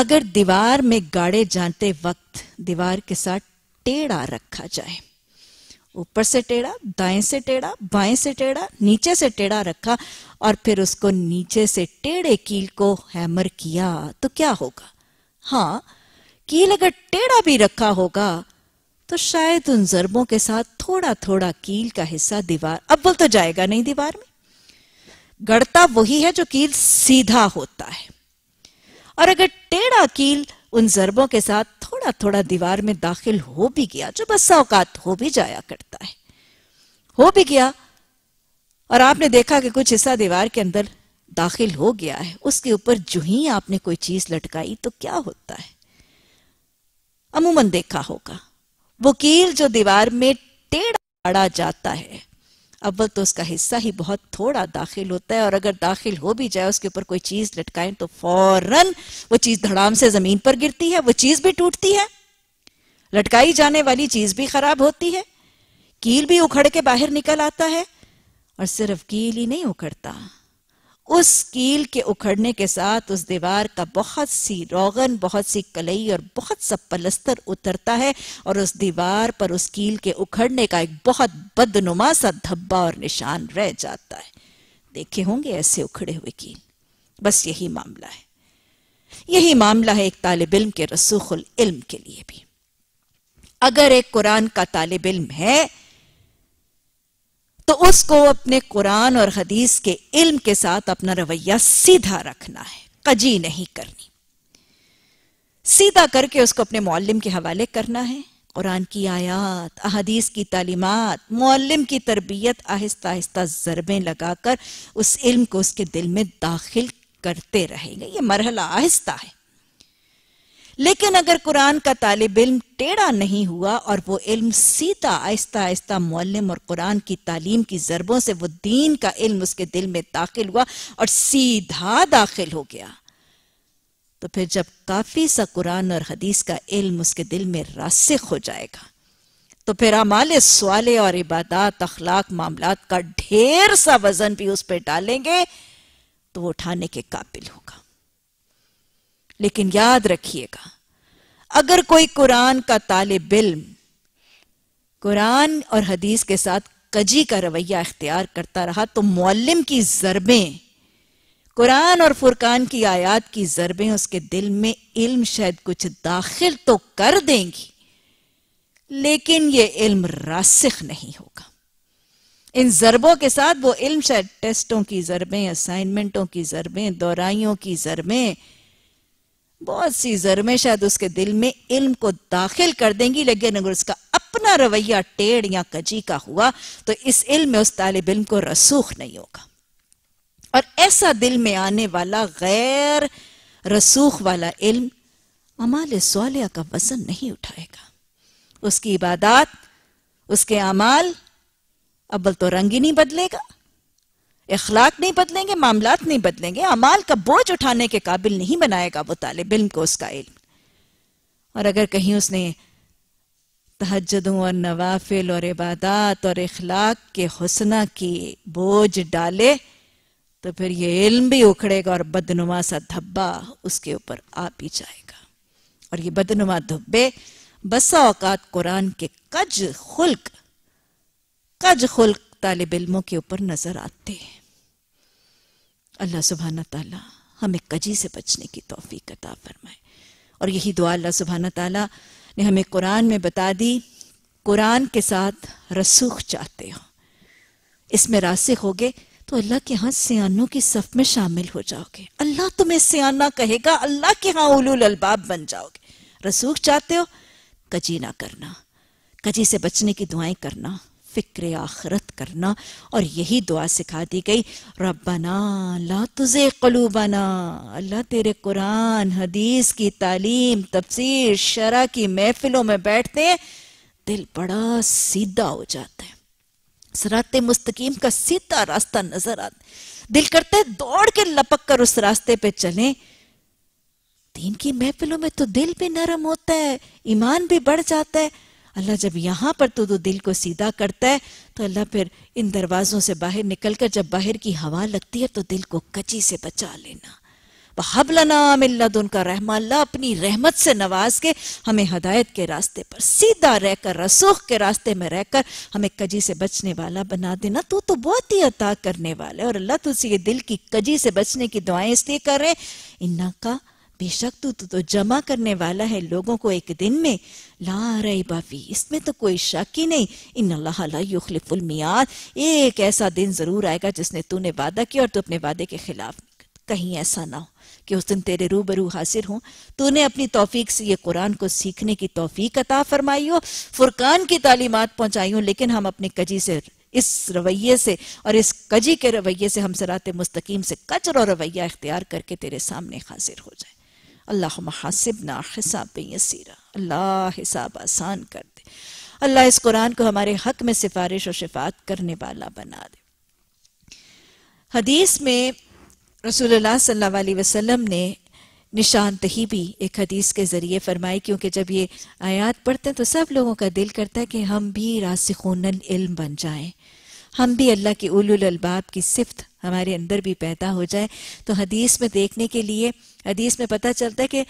अगर दीवार में गाड़े जाते वक्त दीवार के साथ टेढ़ा रखा जाए ऊपर से टेढ़ा दाएं से टेढ़ा बाएं से टेढ़ा नीचे से टेढ़ा रखा और फिर उसको नीचे से टेढ़े कील को हैमर किया तो क्या होगा हाँ कील अगर टेढ़ा भी रखा होगा तो शायद उन जरबों के साथ थोड़ा थोड़ा कील का हिस्सा दीवार अव्वल तो जाएगा नहीं दीवार में गढ़ता वही है जो कील सीधा होता है और अगर टेढ़ा कील उन जरबों के साथ थोड़ा थोड़ा दीवार में दाखिल हो भी गया जो बस औकात हो भी जाया करता है हो भी गया और आपने देखा कि कुछ हिस्सा दीवार के अंदर दाखिल हो गया है उसके ऊपर जो ही आपने कोई चीज लटकाई तो क्या होता है अमूमन देखा होगा वो कील जो दीवार में टेढ़ा जाता है अव्वल तो उसका हिस्सा ही बहुत थोड़ा दाखिल होता है और अगर दाखिल हो भी जाए उसके ऊपर कोई चीज लटकाएं तो फौरन वो चीज धड़ाम से जमीन पर गिरती है वो चीज भी टूटती है लटकाई जाने वाली चीज भी खराब होती है कील भी उखड़ के बाहर निकल आता है और सिर्फ कील ही नहीं उखड़ता उस कील के उखड़ने के साथ उस दीवार का बहुत सी रोगन बहुत सी कलई और बहुत सा पलस्तर उतरता है और उस दीवार पर उस कील के उखड़ने का एक बहुत बदनुमा सा धब्बा और निशान रह जाता है देखे होंगे ऐसे उखड़े हुए कील बस यही मामला है यही मामला है एक तालब इल्म के रसूखल इल्म के लिए भी अगर एक कुरान का तालब इल्म है तो उसको अपने कुरान और हदीस के इल्म के साथ अपना रवैया सीधा रखना है कजी नहीं करनी सीधा करके उसको अपने मौलिम के हवाले करना है कुरान की आयात अहदीस की तालीमत मौलिम की तरबियत आहिस्ता आहिस्ता ज़रबें लगाकर उस इल्म को उसके दिल में दाखिल करते रहेंगे ये मरहला आहिस्ता है लेकिन अगर कुरान का तालब इल्म टेढ़ा नहीं हुआ और वो इल्म सीधा आहिस्ता आहिस्ता मोलम और कुरान की तालीम की ज़रबों से वो दीन का इल्म उसके दिल में दाखिल हुआ और सीधा दाखिल हो गया तो फिर जब काफ़ी सा कुरान और हदीस का इल्म उसके दिल में रासिक हो जाएगा तो फिर अमाल सवाल और इबादत अखलाक मामला का ढेर सा वजन भी उस पर डालेंगे तो वो उठाने के काबिल होगा लेकिन याद रखिएगा अगर कोई कुरान का तालब इल्म कुरान और हदीस के साथ कजी का रवैया अख्तियार करता रहा तो मुअल्लिम की ज़रबें कुरान और फुरकान की आयात की ज़रबें उसके दिल में इल्म शायद कुछ दाखिल तो कर देंगी लेकिन यह इल्म रासिख नहीं होगा इन ज़रबों के साथ वो इल्म शायद टेस्टों की ज़रबें असाइनमेंटों की ज़रबें दोराइयों की ज़रबें बहुत सी जरमें शायद उसके दिल में इल्म को दाखिल कर देंगी लेकिन अगर उसका अपना रवैया टेढ़ या कजी का हुआ तो इस इल्म में उस तालब इल्म को रसूख नहीं होगा और ऐसा दिल में आने वाला गैर रसूख वाला इल्म अमाल सोलिया का वजन नहीं उठाएगा उसकी इबादत उसके अमाल अब्बल तो रंग ही नहीं बदलेगा इखलाक नहीं बदलेंगे मामला नहीं बदलेंगे अमाल का बोझ उठाने के काबिल नहीं बनाएगा वो तालब इल्म को उसका इल्म और अगर कहीं उसने तहजदों और नवाफिल और इबादत और इखलाक के हसना की बोझ डाले तो फिर ये इल्म भी उखड़ेगा और बदनुमा सा धब्बा उसके ऊपर आ भी जाएगा और ये बदनुमा धब्बे बसा औकात कुरान के कज खुल्क कज खुल्क तालब इल्मों के ऊपर नजर आते हैं अल्लाह सुबहाना ताला हमें कजी से बचने की तोफ़ी कता फरमाए और यही दुआ अल्लाह सुबहाना ताला ने हमें कुरान में बता दी कुरान के साथ रसूख चाहते हो इसमें रासिक गए तो अल्लाह के यहाँ सियानों की सफ में शामिल हो जाओगे अल्लाह तुम्हें सियाना कहेगा अल्लाह के यहाँ उलूल अलबाब बन जाओगे रसूख चाहते हो कजी ना करना कजी से बचने की दुआएं करना फिक्र आखरत करना और यही दुआ सिखा दी गई रबना ला तुझे कलूबना अल्लाह तेरे कुरान हदीस की तालीम तफसीर शरा की महफिलों में बैठते हैं दिल बड़ा सीधा हो जाता है सरात मुस्तकीम का सीधा रास्ता नजर आता दिल करता है दौड़ के लपक कर उस रास्ते पे चलें दीन की महफिलों में तो दिल भी नरम होता है ईमान भी बढ़ जाता है अल्लाह जब यहाँ पर तो दिल को सीधा करता है तो अल्लाह फिर इन दरवाज़ों से बाहर निकल कर जब बाहर की हवा लगती है तो दिल को कची से बचा लेना हबलना उनका रहमा अपनी रहमत से नवाज के हमें हदायत के रास्ते पर सीधा रहकर रसूख के रास्ते में रहकर हमें कजी से बचने वाला बना देना तू तो बहुत ही अता करने वाला है और अल्लाह तुझसे ये दिल की कजी से बचने की दुआएं इसलिए कर रहे इन्ना का बेशक तू तो, तो जमा करने वाला है लोगों को एक दिन में ला रही बाफी इसमें तो कोई शक ही नहीं इन अल्लाह एक ऐसा दिन ज़रूर आएगा जिसने तूने वादा किया और तू अपने वादे के खिलाफ कहीं ऐसा ना हो कि उस दिन तेरे रूबरू हासिर हो तूने अपनी तोफीक से ये कुरान को सीखने की तोफीक अता फरमाई हो फुरकान की तालीमत पहुँचाई हो लेकिन हम अपने कजी से इस रवैये से और इस कजी के रवैये से हम सरात मुस्तकीम से कचर और रवैया इख्तियार करके तेरे सामने हाजिर हो जाए अल्लाह ना हिसाब यसीरा अल्लाह हिसाब आसान कर दे अल्लाह इस कुरान को हमारे हक में सिफारिश और शिफात करने वाला बना दे हदीस में रसूलुल्लाह सल्लल्लाहु अलैहि वसल्लम ने निशान तही भी एक हदीस के ज़रिए फरमाई क्योंकि जब ये आयात पढ़ते हैं तो सब लोगों का दिल करता है कि हम भी रासिखून इल्म बन जाएं हम भी अल्लाह के उलुल अलबाब की सिफत हमारे अंदर भी पैदा हो जाए तो हदीस में देखने के लिए हदीस में पता चलता है कि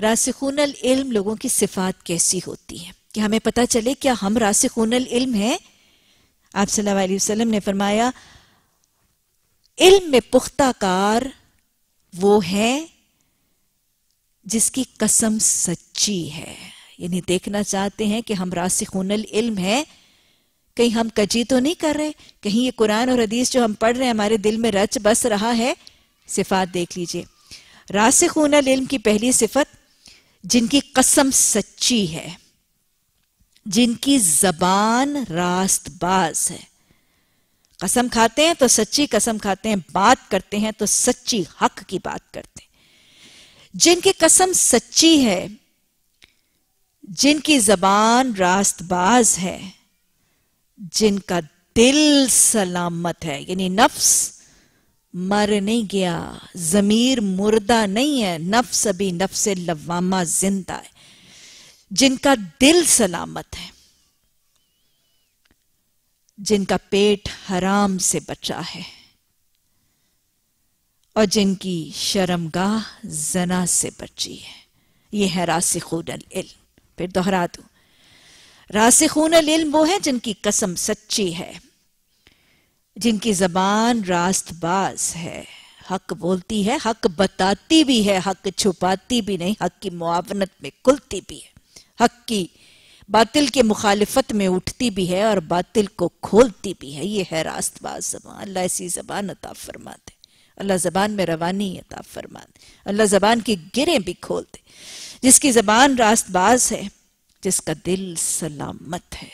रासिखून इल्म लोगों की सिफात कैसी होती है कि हमें पता चले क्या हम रासिखून इल्म हैं आप सल्लल्लाहु वसल्लम ने फरमाया इल्म में पुख्ताकार वो है जिसकी कसम सच्ची है यानी देखना चाहते हैं कि हम रासिखून इल्म हैं कहीं हम कजी तो नहीं कर रहे कहीं ये कुरान और हदीस जो हम पढ़ रहे हैं हमारे दिल में रच बस रहा है सिफात देख लीजिए खून इल्म की पहली सिफत जिनकी कसम सच्ची है जिनकी जबान रास्तबाज है कसम खाते हैं तो सच्ची कसम खाते हैं बात करते हैं तो सच्ची हक की बात करते हैं जिनकी कसम सच्ची है जिनकी जबान रास्तबाज है जिनका दिल सलामत है यानी नफ्स मर नहीं गया जमीर मुर्दा नहीं है नफ्स अभी नफ्स लवामा जिंदा है जिनका दिल सलामत है जिनका पेट हराम से बचा है और जिनकी शर्मगाह जना से बची है ये है रासिखून फिर दोहरा दूं रासिखून इल्म वो हैं जिनकी कसम सच्ची है जिनकी जबान रास्त बाज है हक बोलती है हक बताती भी है हक छुपाती भी नहीं हक की मुआवनत में खुलती भी है हक की बातिल के मुखालफत में उठती भी है और बातिल को खोलती भी है ये है रास्तबाज जबान अल्लाह ऐसी जबान अता फरमा दे अल्लाह जबान में रवानी अता फरमा दे अल्लाह जबान की गिरें भी खोल दे जिसकी जबान रास्तबाज है जिसका दिल सलामत है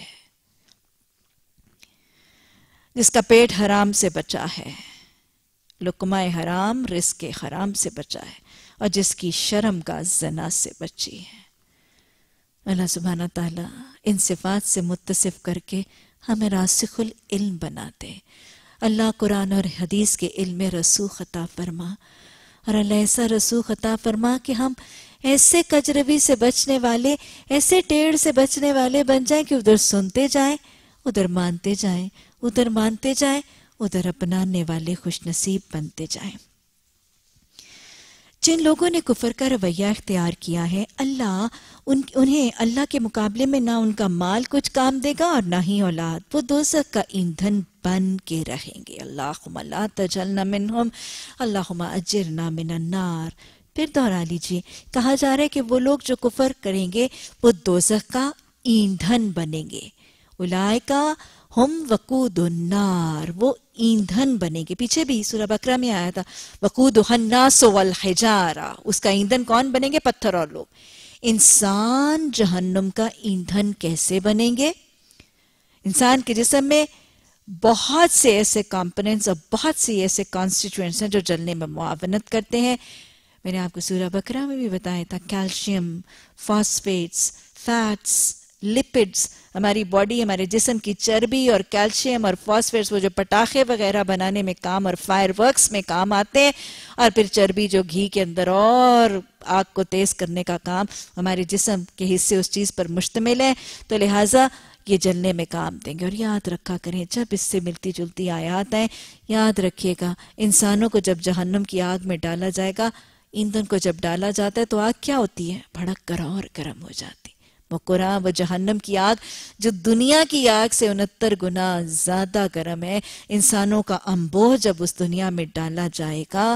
जिसका पेट हराम से बचा है लुकमाए हराम रिस के हराम से बचा है और जिसकी शर्म का जना से बची है अल्लाह सुबहाना ताला इन सिफात से मुतसिफ करके हमें रासिकुल इल्म बना दे अल्लाह कुरान और हदीस के इल्म रसूख अता फरमा और अल्लाह ऐसा रसूख अता फरमा कि हम ऐसे कचरबी से बचने वाले ऐसे टेढ़ से बचने वाले बन जाएं कि उधर सुनते जाएं उधर मानते जाएं उधर मानते जाएं उधर अपनाने वाले खुशनसीब बनते जाएं जिन लोगों ने कुफर का रवैया इख्तियार किया है अल्लाह उन उन्हें अल्लाह के मुकाबले में ना उनका माल कुछ काम देगा और ना ही औलाद वो दो का ईंधन बन के रहेंगे अल्लाह तजल ना मिन अल्लाह अजर ना मिन नार फिर दोहरा लीजिए कहा जा रहा है कि वो लोग जो कुफर करेंगे वो दोजख का ईंधन बनेंगे उलाय का हम वकूदुन्नार वो ईंधन बनेंगे पीछे भी सूरह बकरा में आया था वकूद वल हजारा उसका ईंधन कौन बनेंगे पत्थर और लोग इंसान जहन्नुम का ईंधन कैसे बनेंगे इंसान के जिसम में बहुत से ऐसे कॉम्पोनेंट्स और बहुत से ऐसे कॉन्स्टिट्यूएंट्स हैं जो जलने में मुआवनत करते हैं मैंने आपको सूरा बकरा में भी बताया था कैल्शियम फॉस्फेट्स फैट्स लिपिड्स हमारी बॉडी हमारे जिसम की चर्बी और कैल्शियम और फॉस्फेट्स वो जो पटाखे वगैरह बनाने में काम और फायरवर्क्स में काम आते हैं और फिर चर्बी जो घी के अंदर और आग को तेज करने का काम हमारे जिसम के हिस्से उस चीज़ पर मुश्तमिल है तो लिहाजा ये जलने में काम देंगे और याद रखा करें जब इससे मिलती जुलती आयात आए याद रखिएगा इंसानों को जब जहन्नम की आग में डाला जाएगा ईंधन को जब डाला जाता है तो आग क्या होती है भड़क कर और गर्म हो जाती मकुरा व जहन्नम की आग जो दुनिया की आग से उनहत्तर गुना ज्यादा गर्म है इंसानों का अम्बोह जब उस दुनिया में डाला जाएगा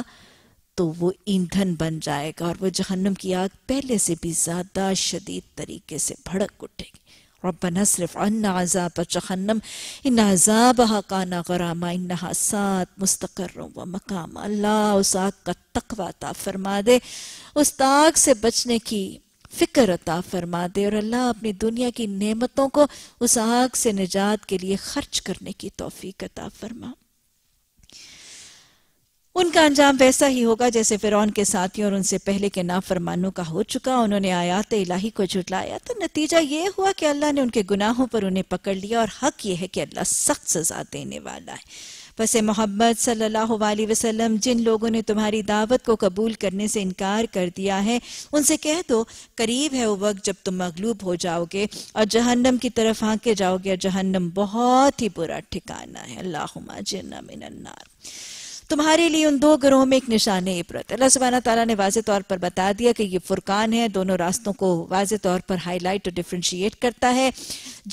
तो वो ईंधन बन जाएगा और वो जहन्नम की आग पहले से भी ज्यादा शदीद तरीके से भड़क उठेगी रब्बना असरफ अन्ना अजाब जहन्नम इन अजाबहा काना गरामा इन्ना सात मुस्तकर व मकाम अल्लाह उस आग का तकवा ता फरमा दे उस आग से बचने की फ़िक्र अता फरमा दे और अल्लाह अपनी दुनिया की नेमतों को उस आग से निजात के लिए खर्च करने की तोफ़ी अता फरमा उनका अंजाम वैसा ही होगा जैसे फिर के साथियों और उनसे पहले के नाफरमानों का हो चुका उन्होंने आयात इलाही को जुटलाया तो नतीजा ये हुआ कि अल्लाह ने उनके गुनाहों पर उन्हें पकड़ लिया और हक ये है कि अल्लाह सख्त सजा देने वाला है बस मोहम्मद सल्लल्लाहु अलैहि वसल्लम जिन लोगों ने तुम्हारी दावत को कबूल करने से इनकार कर दिया है उनसे कह दो करीब है वो वक्त जब तुम मगलूब हो जाओगे और जहन्नम की तरफ आके जाओगे और जहन्नम बहुत ही बुरा ठिकाना है अल्लाह जिन्ना मिनन्नार तुम्हारे लिए उन दो गरोह में एक निशान है इबरत अल्लाह सुबहाना तला ने वाज तौर पर बता दिया कि ये फुरकान है दोनों रास्तों को वाज तौर पर हाईलाइट और डिफ्रेंशिएट करता है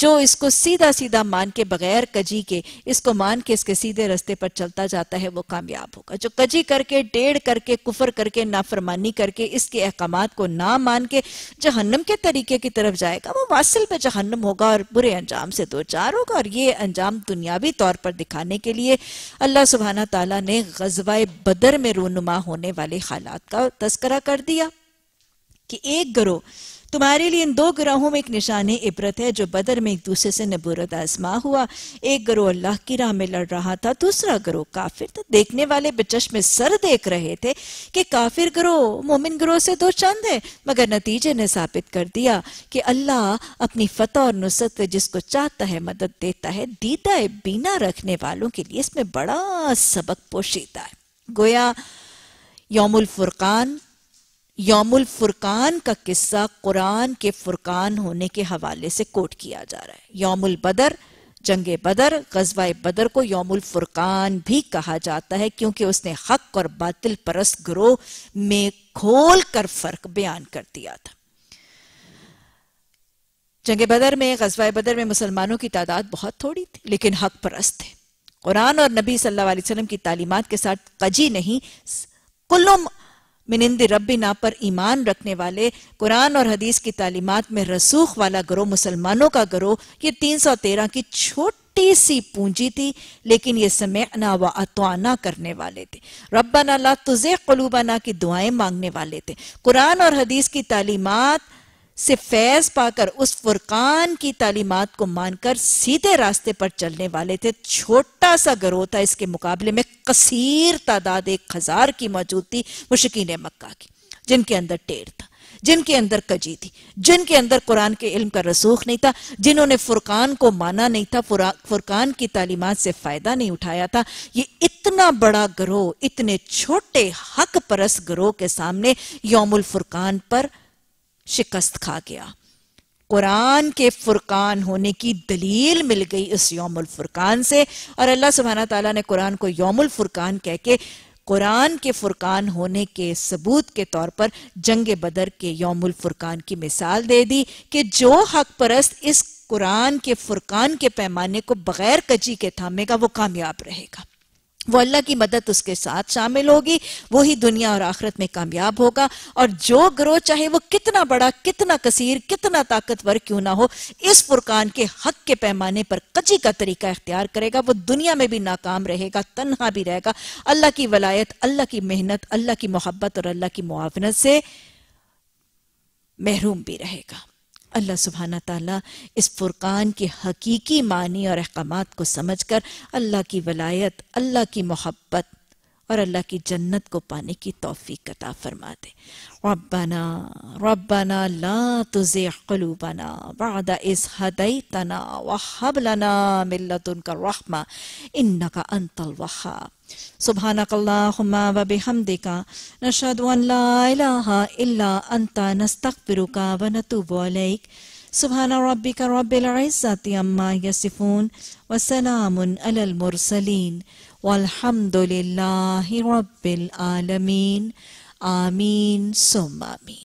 जो इसको सीधा सीधा मान के बगैर कजी के इसको मान के इसके सीधे रास्ते पर चलता जाता है वो कामयाब होगा जो कजी करके डेढ़ करके कुफर करके नाफरमानी करके इसके अहकाम को ना मान के जहन्नम के तरीके की तरफ जाएगा वो वासिल पर जहन्नम होगा और बुरे अंजाम से दो चार होगा और ये अंजाम दुनियावी तौर पर दिखाने के लिए अल्लाह सुबहाना तला ने गजवाए बदर में रोनुमा होने वाले हालात का तस्करा कर दिया कि एक गरोह तुम्हारे लिए इन दो ग्रहों में एक निशाने इबरत है जो बदर में एक दूसरे से नबूरत आजमा हुआ एक ग्रोह अल्लाह की राह में लड़ रहा था दूसरा ग्रोह काफिर था देखने वाले बिचश में सर देख रहे थे कि काफिर ग्रोह मोमिन ग्रोह से दो तो चंद है मगर नतीजे ने साबित कर दिया कि अल्लाह अपनी फतेह और नुसरत जिसको चाहता है मदद देता है दीदा है बीना रखने वालों के लिए इसमें बड़ा सबक पोशीदा है गोया यौमुल फुरकान यौमुल फुरकान का किस्सा कुरान के फुरकान होने के हवाले से कोट किया जा रहा है योमुल बदर जंग बदर गजवा बदर को यौमुल फुरकान भी कहा जाता है क्योंकि उसने हक और बातिल परस्त ग्रोह में खोल कर फर्क बयान कर दिया था जंग बदर में गजवा बदर में मुसलमानों की तादाद बहुत थोड़ी थी लेकिन हक परस्त थे कुरान और नबी सल्लल्लाहु अलैहि वसल्लम की तालीमत के साथ कजी नहीं कुल्लुम मिनंद रबिना पर ईमान रखने वाले कुरान और हदीस की तालीमत में रसूख वाला ग्रोह मुसलमानों का गरोह ये तीन सौ तेरह की छोटी छोटी सी पूंजी थी लेकिन ये समय व अतवाना करने वाले थे रब्बाना ला तुजे कलूबाना की दुआएं मांगने वाले थे कुरान और हदीस की तालीमत से फैज पाकर उस फुरकान की तालीमत को मानकर सीधे रास्ते पर चलने वाले थे छोटा सा गरोह था इसके मुकाबले में कसीर तादाद एक हजार की मौजूद थी मुश्किन मक्का की जिनके अंदर टेर था जिनके अंदर कजी थी जिनके अंदर कुरान के इल्म का रसूख नहीं था जिन्होंने फुरकान को माना नहीं था फुरकान की तालीमत से फ़ायदा नहीं उठाया था ये इतना बड़ा ग्रोह इतने छोटे हक परस ग्रोह के सामने यौमुल फुरकान पर शिकस्त खा गया कुरान के फुरकान होने की दलील मिल गई इस यौमुल फुरकान से और अल्लाह सुबहाना तला ने कुरान को यौमुल फुरकान कह के कुरान के फुरकान होने के सबूत के तौर पर जंग बदर के यौमुल फुरकान की मिसाल दे दी कि जो हक परस्त इस कुरान के फुरकान के पैमाने को बगैर कजी के थामेगा वो कामयाब रहेगा वो अल्लाह की मदद उसके साथ शामिल होगी वही दुनिया और आखिरत में कामयाब होगा और जो ग्रोह चाहे वो कितना बड़ा कितना कसीर कितना ताकतवर क्यों ना हो इस फुरकान के हक के पैमाने पर कची का तरीका इख्तियार करेगा वो दुनिया में भी नाकाम रहेगा तनहा भी रहेगा अल्लाह की वलायत अल्लाह की मेहनत अल्लाह की मोहब्बत और अल्लाह की मुआवनत से महरूम भी रहेगा अल्लाह सुबहाना ताला इस फुरकान के हकीकी मानी और अहकाम को समझ कर अल्लाह की वलायत अल्लाह की मोहब्बत और अल्लाह की जन्नत को पाने की तोफ़ी कता फरमा दे रबाना रबाना ला तुजे कलूबाना वादा इस हदई तना वहाबलाना मिल्ल का रहमा इन्ना का अंतल वहाब سبحانك اللهم وبحمدك نشهد أن لا إله إلا أنت نستغفرك ونتوب إليك سبحان ربك رب العزة عما يصفون وسلام على المرسلين والحمد لله رب العالمين آمين ثم آمين